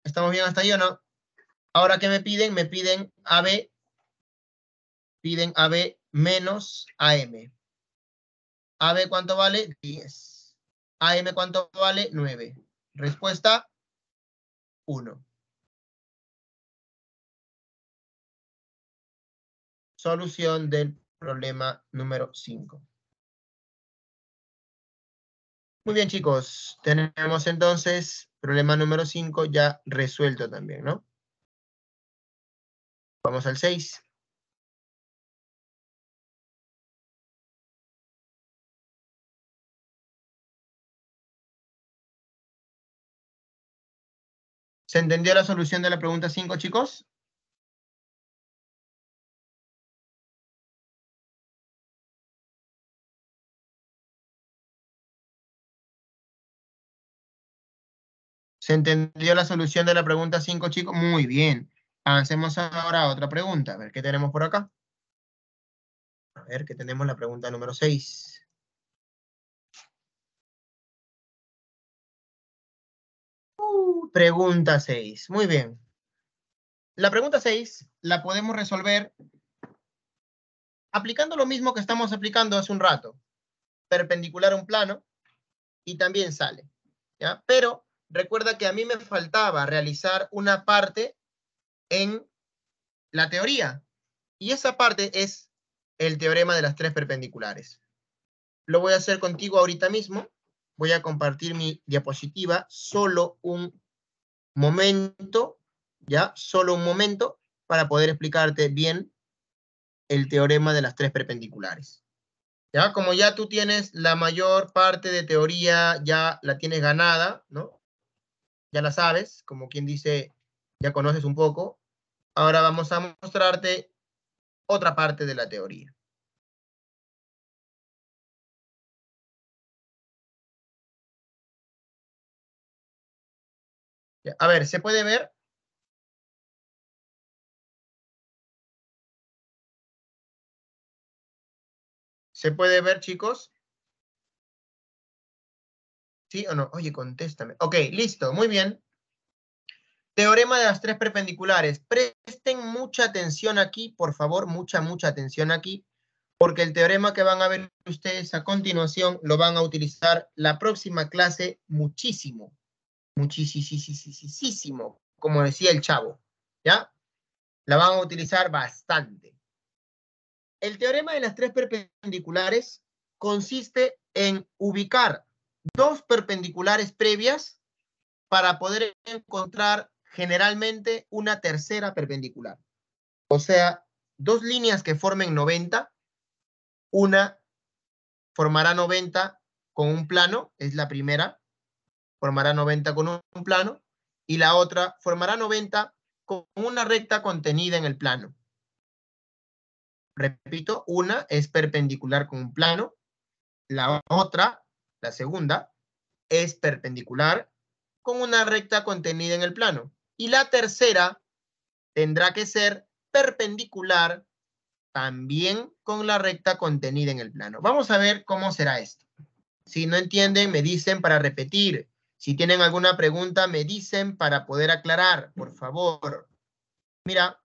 ¿Estamos bien hasta ahí o no? Ahora, ¿qué me piden? Me piden AB, piden AB menos AM. AB, ¿cuánto vale? 10. AM cuánto vale? 9. Respuesta 1. Solución del problema número 5. Muy bien, chicos. Tenemos entonces problema número 5 ya resuelto también, ¿no? Vamos al 6. ¿Se entendió la solución de la pregunta 5, chicos? ¿Se entendió la solución de la pregunta 5, chicos? Muy bien. Hacemos ahora otra pregunta. A ver qué tenemos por acá. A ver qué tenemos la pregunta número 6. Uh, pregunta 6. Muy bien. La pregunta 6 la podemos resolver aplicando lo mismo que estamos aplicando hace un rato. Perpendicular a un plano y también sale. Pero recuerda que a mí me faltaba realizar una parte en la teoría. Y esa parte es el teorema de las tres perpendiculares. Lo voy a hacer contigo ahorita mismo voy a compartir mi diapositiva, solo un momento, ya, solo un momento para poder explicarte bien el teorema de las tres perpendiculares. Ya, como ya tú tienes la mayor parte de teoría, ya la tienes ganada, ¿no? Ya la sabes, como quien dice, ya conoces un poco. Ahora vamos a mostrarte otra parte de la teoría. A ver, ¿se puede ver? ¿Se puede ver, chicos? ¿Sí o no? Oye, contéstame. Ok, listo, muy bien. Teorema de las tres perpendiculares. Presten mucha atención aquí, por favor, mucha, mucha atención aquí, porque el teorema que van a ver ustedes a continuación lo van a utilizar la próxima clase muchísimo, muchísimo, como decía el chavo, ¿ya? La van a utilizar bastante. El teorema de las tres perpendiculares consiste en ubicar dos perpendiculares previas para poder encontrar generalmente una tercera perpendicular. O sea, dos líneas que formen 90, una formará 90 con un plano, es la primera, formará 90 con un plano y la otra formará 90 con una recta contenida en el plano. Repito, una es perpendicular con un plano, la otra, la segunda, es perpendicular con una recta contenida en el plano. Y la tercera tendrá que ser perpendicular también con la recta contenida en el plano. Vamos a ver cómo será esto. Si no entienden, me dicen para repetir. Si tienen alguna pregunta, me dicen para poder aclarar, por favor. Mira,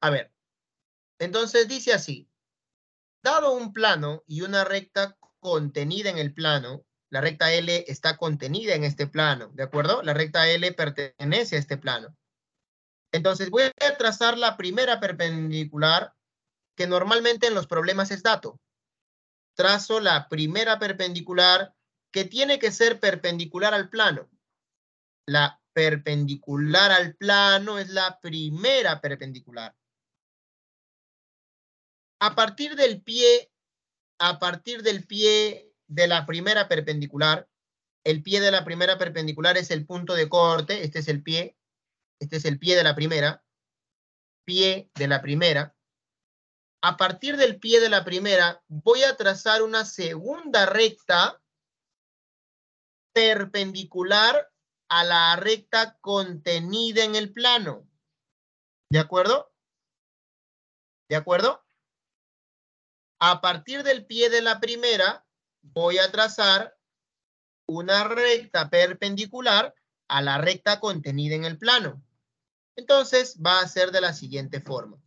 a ver, entonces dice así, dado un plano y una recta contenida en el plano, la recta L está contenida en este plano, ¿de acuerdo? La recta L pertenece a este plano. Entonces voy a trazar la primera perpendicular, que normalmente en los problemas es dato. Trazo la primera perpendicular que tiene que ser perpendicular al plano. La perpendicular al plano es la primera perpendicular. A partir del pie, a partir del pie de la primera perpendicular, el pie de la primera perpendicular es el punto de corte, este es el pie, este es el pie de la primera, pie de la primera. A partir del pie de la primera voy a trazar una segunda recta perpendicular a la recta contenida en el plano. ¿De acuerdo? ¿De acuerdo? A partir del pie de la primera, voy a trazar una recta perpendicular a la recta contenida en el plano. Entonces, va a ser de la siguiente forma.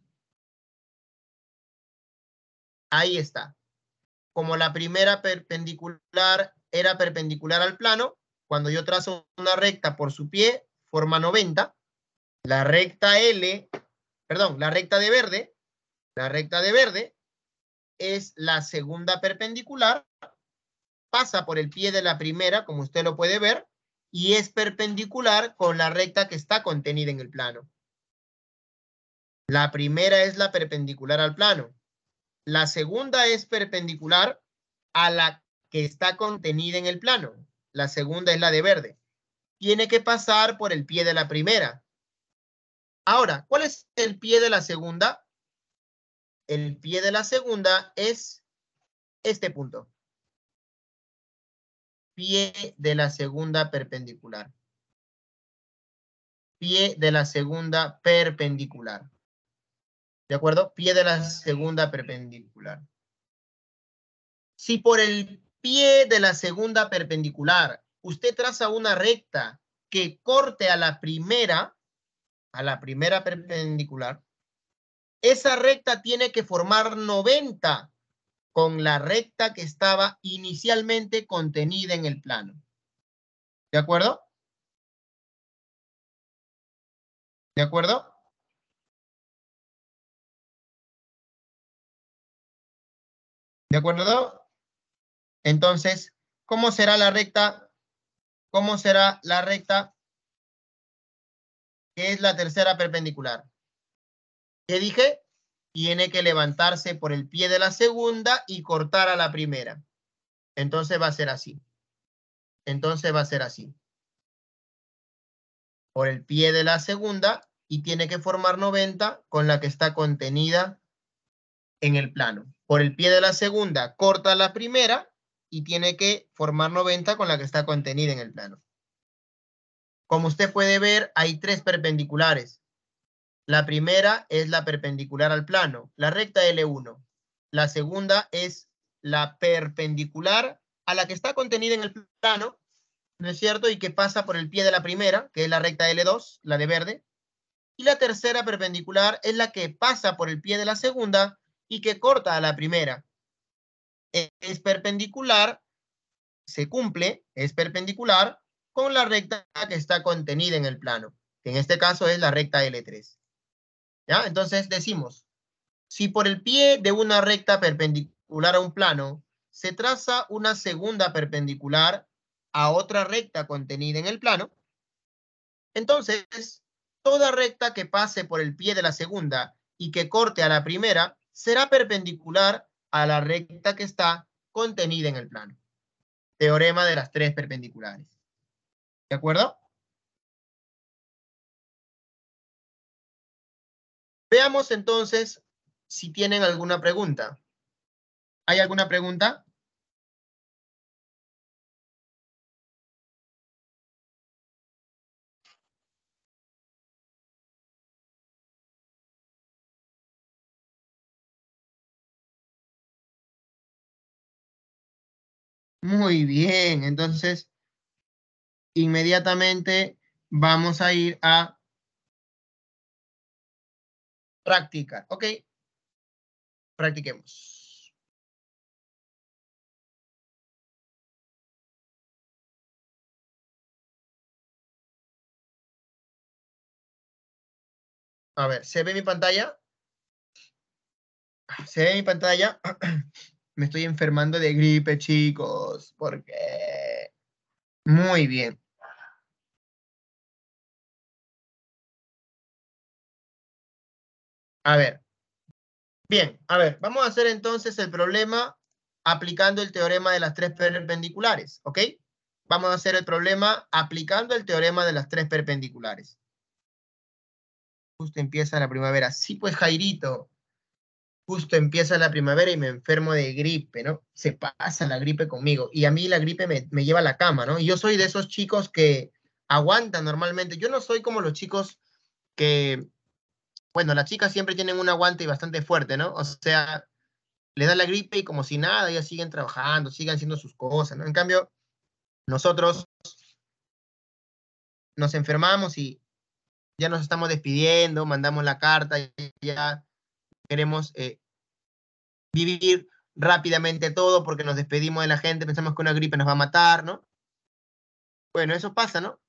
Ahí está. Como la primera perpendicular era perpendicular al plano. Cuando yo trazo una recta por su pie, forma 90. La recta L, perdón, la recta de verde, la recta de verde es la segunda perpendicular, pasa por el pie de la primera, como usted lo puede ver, y es perpendicular con la recta que está contenida en el plano. La primera es la perpendicular al plano. La segunda es perpendicular a la que está contenida en el plano. La segunda es la de verde. Tiene que pasar por el pie de la primera. Ahora, ¿cuál es el pie de la segunda? El pie de la segunda es este punto. Pie de la segunda perpendicular. Pie de la segunda perpendicular. ¿De acuerdo? Pie de la segunda perpendicular. Si por el pie de la segunda perpendicular. Usted traza una recta que corte a la primera, a la primera perpendicular. Esa recta tiene que formar 90 con la recta que estaba inicialmente contenida en el plano. ¿De acuerdo? ¿De acuerdo? ¿De acuerdo? Entonces, ¿cómo será la recta? ¿Cómo será la recta que es la tercera perpendicular? ¿Qué dije? Tiene que levantarse por el pie de la segunda y cortar a la primera. Entonces va a ser así. Entonces va a ser así. Por el pie de la segunda y tiene que formar 90 con la que está contenida en el plano. Por el pie de la segunda corta la primera y tiene que formar 90 con la que está contenida en el plano. Como usted puede ver, hay tres perpendiculares. La primera es la perpendicular al plano, la recta L1. La segunda es la perpendicular a la que está contenida en el plano, ¿no es cierto? Y que pasa por el pie de la primera, que es la recta L2, la de verde. Y la tercera perpendicular es la que pasa por el pie de la segunda y que corta a la primera, es perpendicular, se cumple, es perpendicular con la recta que está contenida en el plano, que en este caso es la recta L3. ¿Ya? Entonces decimos, si por el pie de una recta perpendicular a un plano se traza una segunda perpendicular a otra recta contenida en el plano, entonces toda recta que pase por el pie de la segunda y que corte a la primera será perpendicular a la recta que está contenida en el plano. Teorema de las tres perpendiculares. ¿De acuerdo? Veamos entonces si tienen alguna pregunta. ¿Hay alguna pregunta? Muy bien, entonces inmediatamente vamos a ir a practicar, ¿ok? Practiquemos. A ver, ¿se ve mi pantalla? Ah, ¿Se ve mi pantalla? Me estoy enfermando de gripe, chicos, porque... Muy bien. A ver. Bien, a ver, vamos a hacer entonces el problema aplicando el teorema de las tres perpendiculares, ¿ok? Vamos a hacer el problema aplicando el teorema de las tres perpendiculares. Justo empieza la primavera. Sí, pues, Jairito justo empieza la primavera y me enfermo de gripe, ¿no? Se pasa la gripe conmigo y a mí la gripe me, me, lleva a la cama, ¿no? Y yo soy de esos chicos que aguantan normalmente. Yo no soy como los chicos que, bueno, las chicas siempre tienen un aguante bastante fuerte, ¿no? O sea, le da la gripe y como si nada, ellas siguen trabajando, siguen haciendo sus cosas, ¿no? En cambio, nosotros nos enfermamos y ya nos estamos despidiendo, mandamos la carta, y ya queremos eh, vivir rápidamente todo porque nos despedimos de la gente, pensamos que una gripe nos va a matar, ¿no? Bueno, eso pasa, ¿no?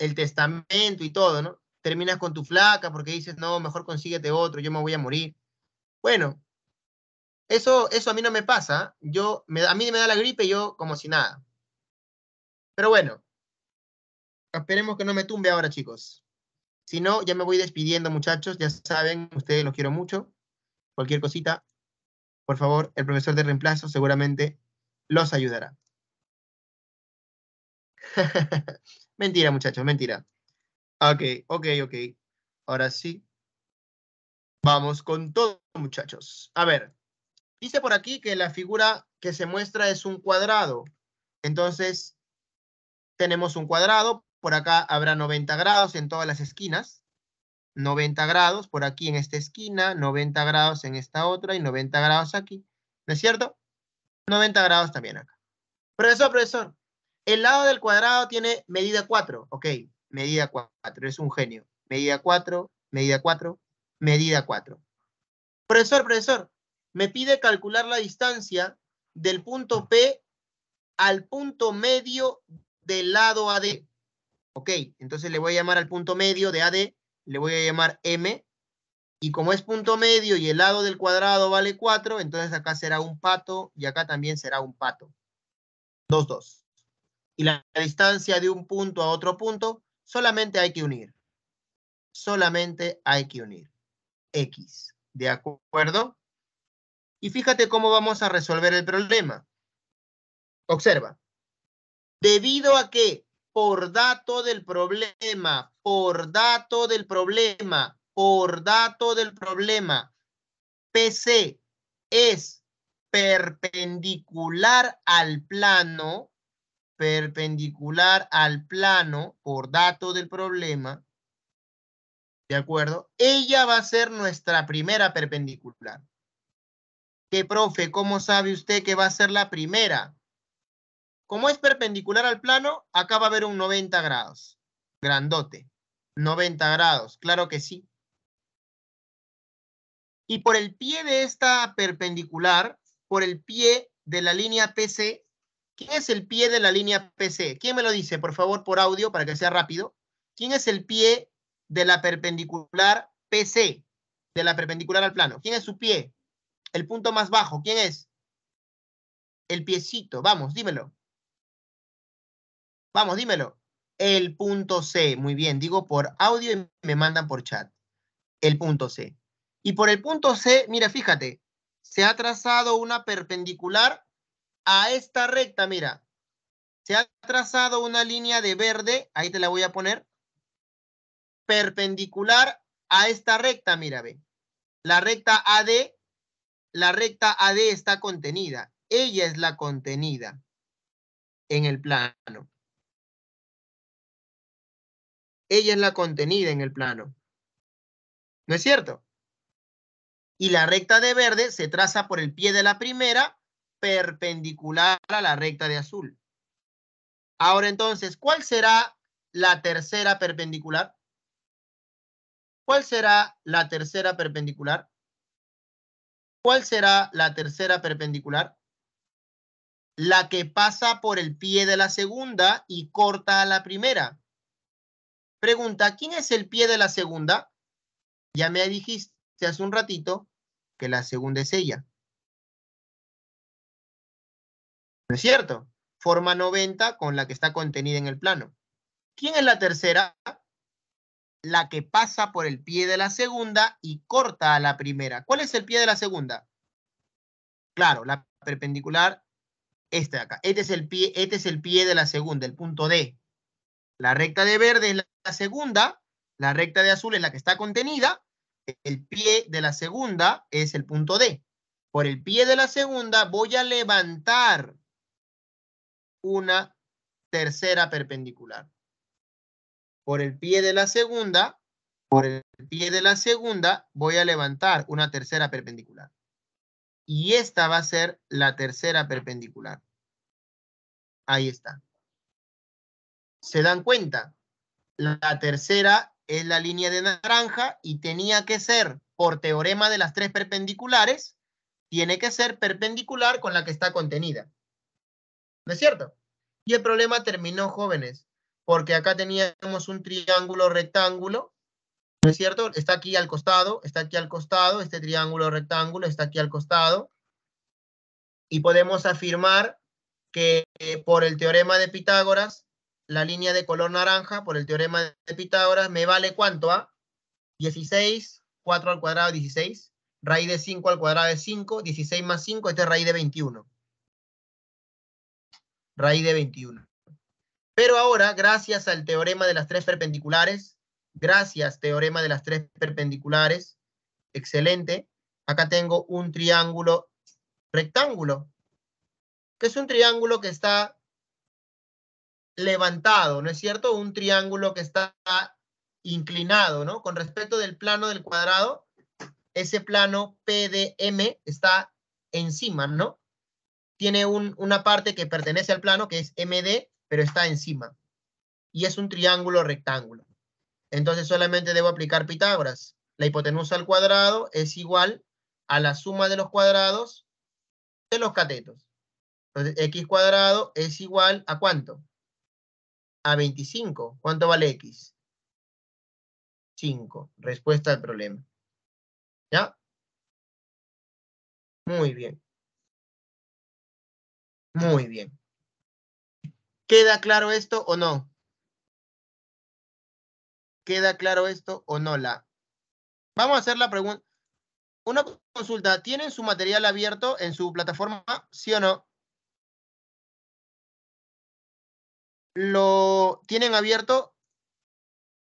El testamento y todo, ¿no? Terminas con tu flaca porque dices, no, mejor consíguete otro, yo me voy a morir. Bueno, eso, eso a mí no me pasa. ¿ah? Yo, a mí me da la gripe y yo como si nada. Pero bueno, esperemos que no me tumbe ahora, chicos. Si no, ya me voy despidiendo, muchachos. Ya saben, ustedes los quiero mucho cualquier cosita, por favor, el profesor de reemplazo seguramente los ayudará. mentira, muchachos, mentira. Ok, ok, ok. Ahora sí. Vamos con todo, muchachos. A ver, dice por aquí que la figura que se muestra es un cuadrado. Entonces, tenemos un cuadrado. Por acá habrá 90 grados en todas las esquinas. 90 grados por aquí en esta esquina, 90 grados en esta otra y 90 grados aquí. ¿No es cierto? 90 grados también acá. Profesor, profesor, el lado del cuadrado tiene medida 4. Ok, medida 4, es un genio. Medida 4, medida 4, medida 4. Profesor, profesor, me pide calcular la distancia del punto P al punto medio del lado AD. Ok, entonces le voy a llamar al punto medio de AD le voy a llamar M. Y como es punto medio y el lado del cuadrado vale 4, entonces acá será un pato y acá también será un pato. 2, 2. Y la, la distancia de un punto a otro punto solamente hay que unir. Solamente hay que unir. X. ¿De acuerdo? Y fíjate cómo vamos a resolver el problema. Observa. Debido a que por dato del problema, por dato del problema, por dato del problema. PC es perpendicular al plano, perpendicular al plano por dato del problema. ¿De acuerdo? Ella va a ser nuestra primera perpendicular. ¿Qué, profe? ¿Cómo sabe usted que va a ser la primera? Como es perpendicular al plano, acá va a haber un 90 grados. Grandote. 90 grados, claro que sí. Y por el pie de esta perpendicular, por el pie de la línea PC, ¿quién es el pie de la línea PC? ¿Quién me lo dice, por favor, por audio, para que sea rápido? ¿Quién es el pie de la perpendicular PC? De la perpendicular al plano. ¿Quién es su pie? El punto más bajo, ¿quién es? El piecito, vamos, dímelo. Vamos, dímelo. El punto C, muy bien, digo por audio y me mandan por chat. El punto C. Y por el punto C, mira, fíjate, se ha trazado una perpendicular a esta recta, mira. Se ha trazado una línea de verde, ahí te la voy a poner, perpendicular a esta recta, mira, ve. La recta AD, la recta AD está contenida. Ella es la contenida en el plano ella es la contenida en el plano. ¿No es cierto? Y la recta de verde se traza por el pie de la primera perpendicular a la recta de azul. Ahora entonces, ¿cuál será la tercera perpendicular? ¿Cuál será la tercera perpendicular? ¿Cuál será la tercera perpendicular? La que pasa por el pie de la segunda y corta a la primera. Pregunta, ¿quién es el pie de la segunda? Ya me dijiste hace un ratito que la segunda es ella. ¿No es cierto? Forma 90 con la que está contenida en el plano. ¿Quién es la tercera? La que pasa por el pie de la segunda y corta a la primera. ¿Cuál es el pie de la segunda? Claro, la perpendicular, esta de acá. Este es el pie, este es el pie de la segunda, el punto D. La recta de verde es la segunda, la recta de azul es la que está contenida, el pie de la segunda es el punto D. Por el pie de la segunda voy a levantar una tercera perpendicular. Por el pie de la segunda, por el pie de la segunda voy a levantar una tercera perpendicular. Y esta va a ser la tercera perpendicular. Ahí está se dan cuenta. La tercera es la línea de naranja y tenía que ser, por teorema de las tres perpendiculares, tiene que ser perpendicular con la que está contenida. ¿No es cierto? Y el problema terminó, jóvenes, porque acá teníamos un triángulo rectángulo, ¿no es cierto? Está aquí al costado, está aquí al costado, este triángulo rectángulo está aquí al costado. Y podemos afirmar que eh, por el teorema de Pitágoras, la línea de color naranja por el teorema de Pitágoras me vale cuánto, a? 16, 4 al cuadrado, 16. Raíz de 5 al cuadrado es 5. 16 más 5, este es raíz de 21. Raíz de 21. Pero ahora, gracias al teorema de las tres perpendiculares, gracias teorema de las tres perpendiculares, excelente, acá tengo un triángulo rectángulo, que es un triángulo que está levantado, ¿no es cierto? Un triángulo que está inclinado, ¿no? Con respecto del plano del cuadrado, ese plano PDM está encima, ¿no? Tiene una parte que pertenece al plano, que es MD, pero está encima. Y es un triángulo rectángulo. Entonces solamente debo aplicar Pitágoras. La hipotenusa al cuadrado es igual a la suma de los cuadrados de los catetos. Entonces, x cuadrado es igual a cuánto? a 25. ¿Cuánto vale X? 5. Respuesta al problema. ¿Ya? Muy bien. Muy bien. ¿Queda claro esto o no? ¿Queda claro esto o no? La... Vamos a hacer la pregunta. Una consulta, ¿tienen su material abierto en su plataforma? ¿Sí o no? lo tienen abierto.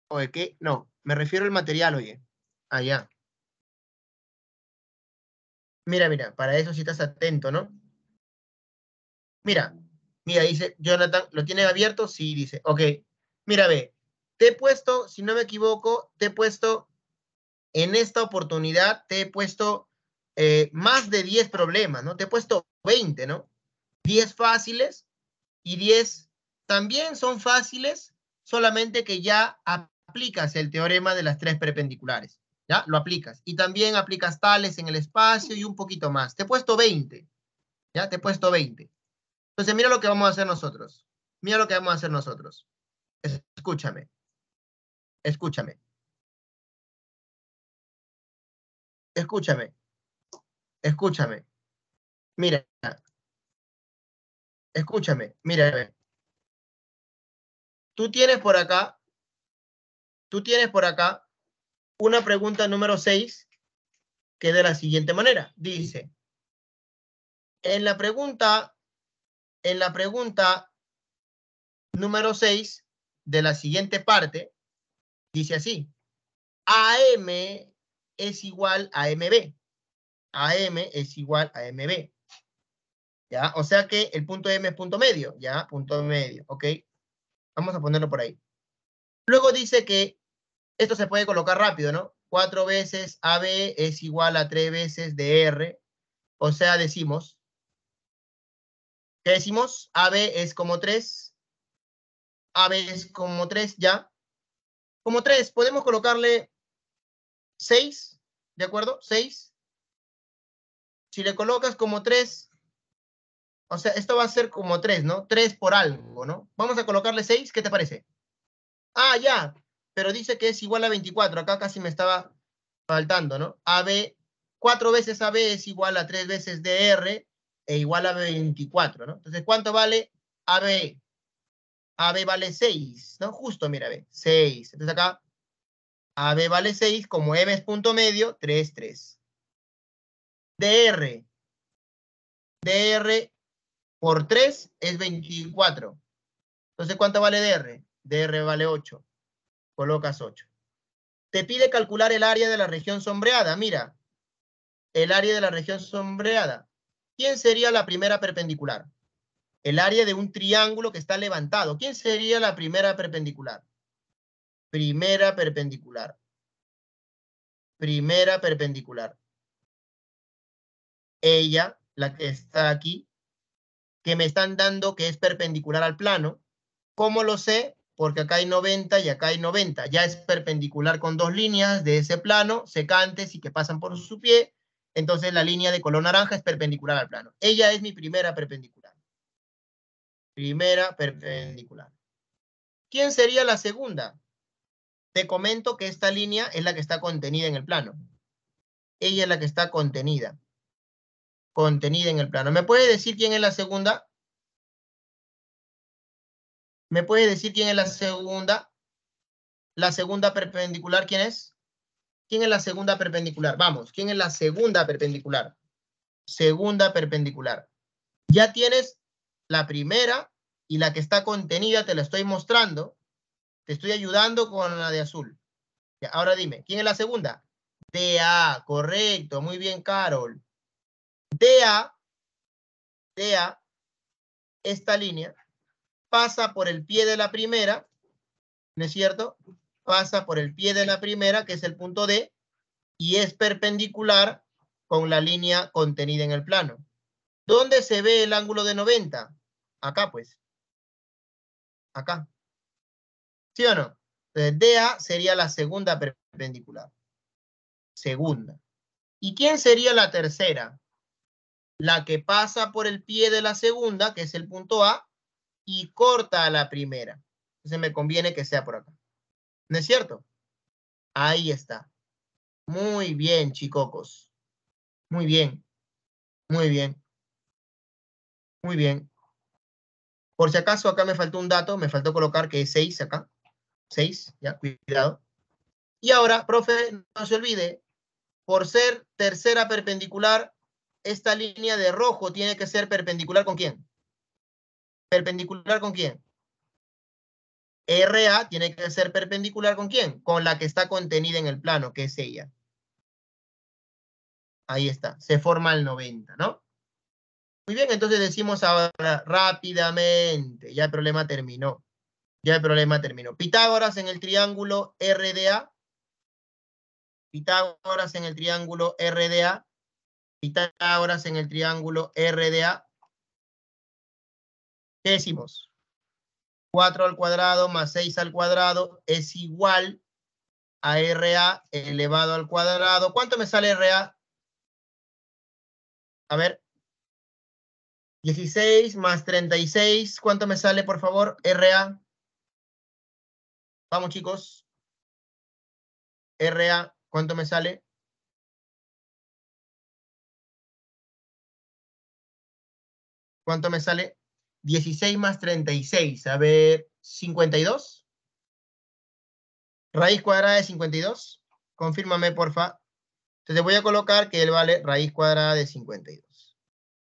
¿Oye qué? No, me refiero al material, oye. Allá. Ah, mira, mira, para eso sí estás atento, ¿no? Mira, mira, dice Jonathan, ¿lo tienen abierto? Sí, dice. Ok, mira, ve, te he puesto, si no me equivoco, te he puesto, en esta oportunidad, te he puesto eh, más de 10 problemas, ¿no? Te he puesto 20, ¿no? 10 fáciles y 10 también son fáciles, solamente que ya aplicas el teorema de las tres perpendiculares. ¿Ya? Lo aplicas. Y también aplicas tales en el espacio y un poquito más. Te he puesto 20. ¿Ya? Te he puesto 20. Entonces, mira lo que vamos a hacer nosotros. Mira lo que vamos a hacer nosotros. Escúchame. Escúchame. Escúchame. Escúchame. Mira. Escúchame. Mira tú tienes por acá, tú tienes por acá una pregunta número 6 que de la siguiente manera. Dice, en la pregunta, en la pregunta número 6 de la siguiente parte, dice así, AM es igual a MB. AM es igual a MB. ¿Ya? O sea que el punto M es punto medio, ¿ya? Punto medio, ¿ok? Vamos a ponerlo por ahí. Luego dice que esto se puede colocar rápido, ¿no? Cuatro veces AB es igual a tres veces DR. O sea, decimos, ¿qué decimos? AB es como tres. AB es como tres ya. Como tres. podemos colocarle seis. ¿de acuerdo? Seis. Si le colocas como tres... O sea, esto va a ser como 3, ¿no? 3 por algo, ¿no? Vamos a colocarle 6, ¿qué te parece? Ah, ya, pero dice que es igual a 24. Acá casi me estaba faltando, ¿no? AB, 4 veces AB es igual a 3 veces DR e igual a 24, ¿no? Entonces, ¿cuánto vale AB? AB vale 6, ¿no? Justo, mira, B, 6. Entonces acá, AB vale 6, como M e es punto medio, 3, 3. DR. DR por 3 es 24. Entonces, ¿cuánto vale DR? DR vale 8. Colocas 8. Te pide calcular el área de la región sombreada. Mira, el área de la región sombreada. ¿Quién sería la primera perpendicular? El área de un triángulo que está levantado. ¿Quién sería la primera perpendicular? Primera perpendicular. Primera perpendicular. Ella, la que está aquí, que me están dando que es perpendicular al plano. ¿Cómo lo sé? Porque acá hay 90 y acá hay 90. Ya es perpendicular con dos líneas de ese plano, secantes y que pasan por su pie. Entonces la línea de color naranja es perpendicular al plano. Ella es mi primera perpendicular. Primera perpendicular. ¿Quién sería la segunda? Te comento que esta línea es la que está contenida en el plano. Ella es la que está contenida contenida en el plano. ¿Me puede decir quién es la segunda? ¿Me puede decir quién es la segunda? La segunda perpendicular, ¿quién es? ¿Quién es la segunda perpendicular? Vamos, ¿quién es la segunda perpendicular? Segunda perpendicular. Ya tienes la primera y la que está contenida, te la estoy mostrando. Te estoy ayudando con la de azul. Ahora dime, ¿quién es la segunda? A. correcto, muy bien, Carol. DA, esta línea, pasa por el pie de la primera, ¿no es cierto? Pasa por el pie de la primera, que es el punto D, y es perpendicular con la línea contenida en el plano. ¿Dónde se ve el ángulo de 90? Acá, pues. Acá. ¿Sí o no? Entonces, DA sería la segunda perpendicular. Segunda. ¿Y quién sería la tercera? la que pasa por el pie de la segunda, que es el punto A, y corta a la primera. Entonces me conviene que sea por acá. ¿No es cierto? Ahí está. Muy bien, chicocos. Muy bien. Muy bien. Muy bien. Por si acaso acá me faltó un dato, me faltó colocar que es 6 acá. 6, ya, cuidado. Y ahora, profe, no se olvide, por ser tercera perpendicular, esta línea de rojo tiene que ser perpendicular con quién? Perpendicular con quién? RA tiene que ser perpendicular con quién? Con la que está contenida en el plano, que es ella. Ahí está, se forma el 90, ¿no? Muy bien, entonces decimos ahora rápidamente, ya el problema terminó. Ya el problema terminó. Pitágoras en el triángulo RDA. Pitágoras en el triángulo RDA ahora en el triángulo RDA. ¿Qué decimos? 4 al cuadrado más 6 al cuadrado es igual a RA elevado al cuadrado. ¿Cuánto me sale RA? A ver. 16 más 36. ¿Cuánto me sale, por favor? RA. Vamos, chicos. RA. ¿Cuánto me sale? ¿Cuánto me sale? 16 más 36. A ver, 52. Raíz cuadrada de 52. Confírmame, porfa. Entonces voy a colocar que él vale raíz cuadrada de 52.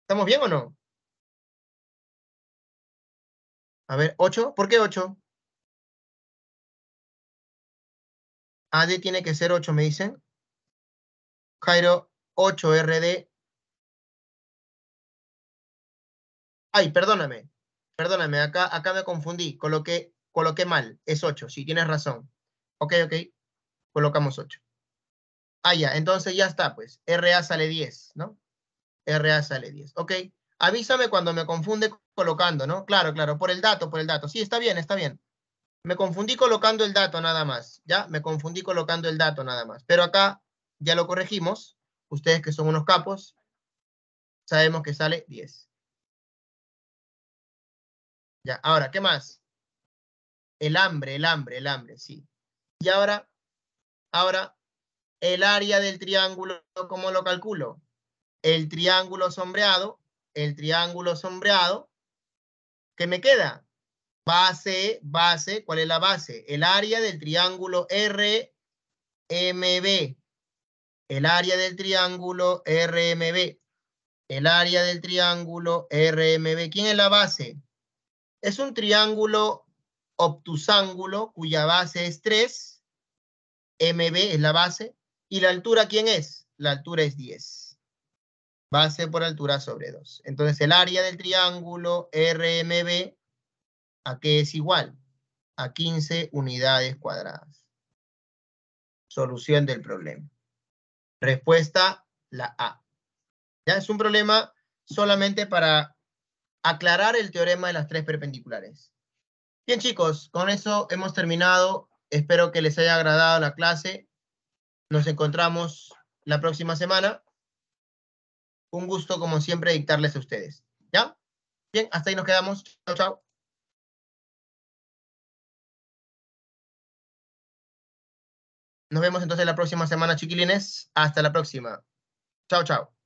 ¿Estamos bien o no? A ver, 8. ¿Por qué 8? AD tiene que ser 8, me dicen. Jairo, 8RD Ay, perdóname, perdóname, acá, acá me confundí, coloqué, coloqué mal, es 8, si tienes razón. Ok, ok, colocamos 8. Ah, ya, entonces ya está, pues, RA sale 10, ¿no? RA sale 10, ok. Avísame cuando me confunde colocando, ¿no? Claro, claro, por el dato, por el dato. Sí, está bien, está bien. Me confundí colocando el dato nada más, ¿ya? Me confundí colocando el dato nada más. Pero acá ya lo corregimos. Ustedes que son unos capos, sabemos que sale 10. Ya, ahora, ¿qué más? El hambre, el hambre, el hambre, sí. Y ahora, ahora, el área del triángulo, ¿cómo lo calculo? El triángulo sombreado, el triángulo sombreado, ¿qué me queda? Base, base, ¿cuál es la base? El área del triángulo RMB. El área del triángulo RMB. El área del triángulo RMB. ¿Quién es la base? es un triángulo obtusángulo cuya base es 3, MB es la base, y la altura, ¿quién es? La altura es 10. Base por altura sobre 2. Entonces el área del triángulo RMB, ¿a qué es igual? A 15 unidades cuadradas. Solución del problema. Respuesta, la A. Ya es un problema solamente para aclarar el teorema de las tres perpendiculares. Bien chicos, con eso hemos terminado. Espero que les haya agradado la clase. Nos encontramos la próxima semana. Un gusto, como siempre, dictarles a ustedes. ¿Ya? Bien, hasta ahí nos quedamos. Chao, chao. Nos vemos entonces la próxima semana, chiquilines. Hasta la próxima. Chao, chao.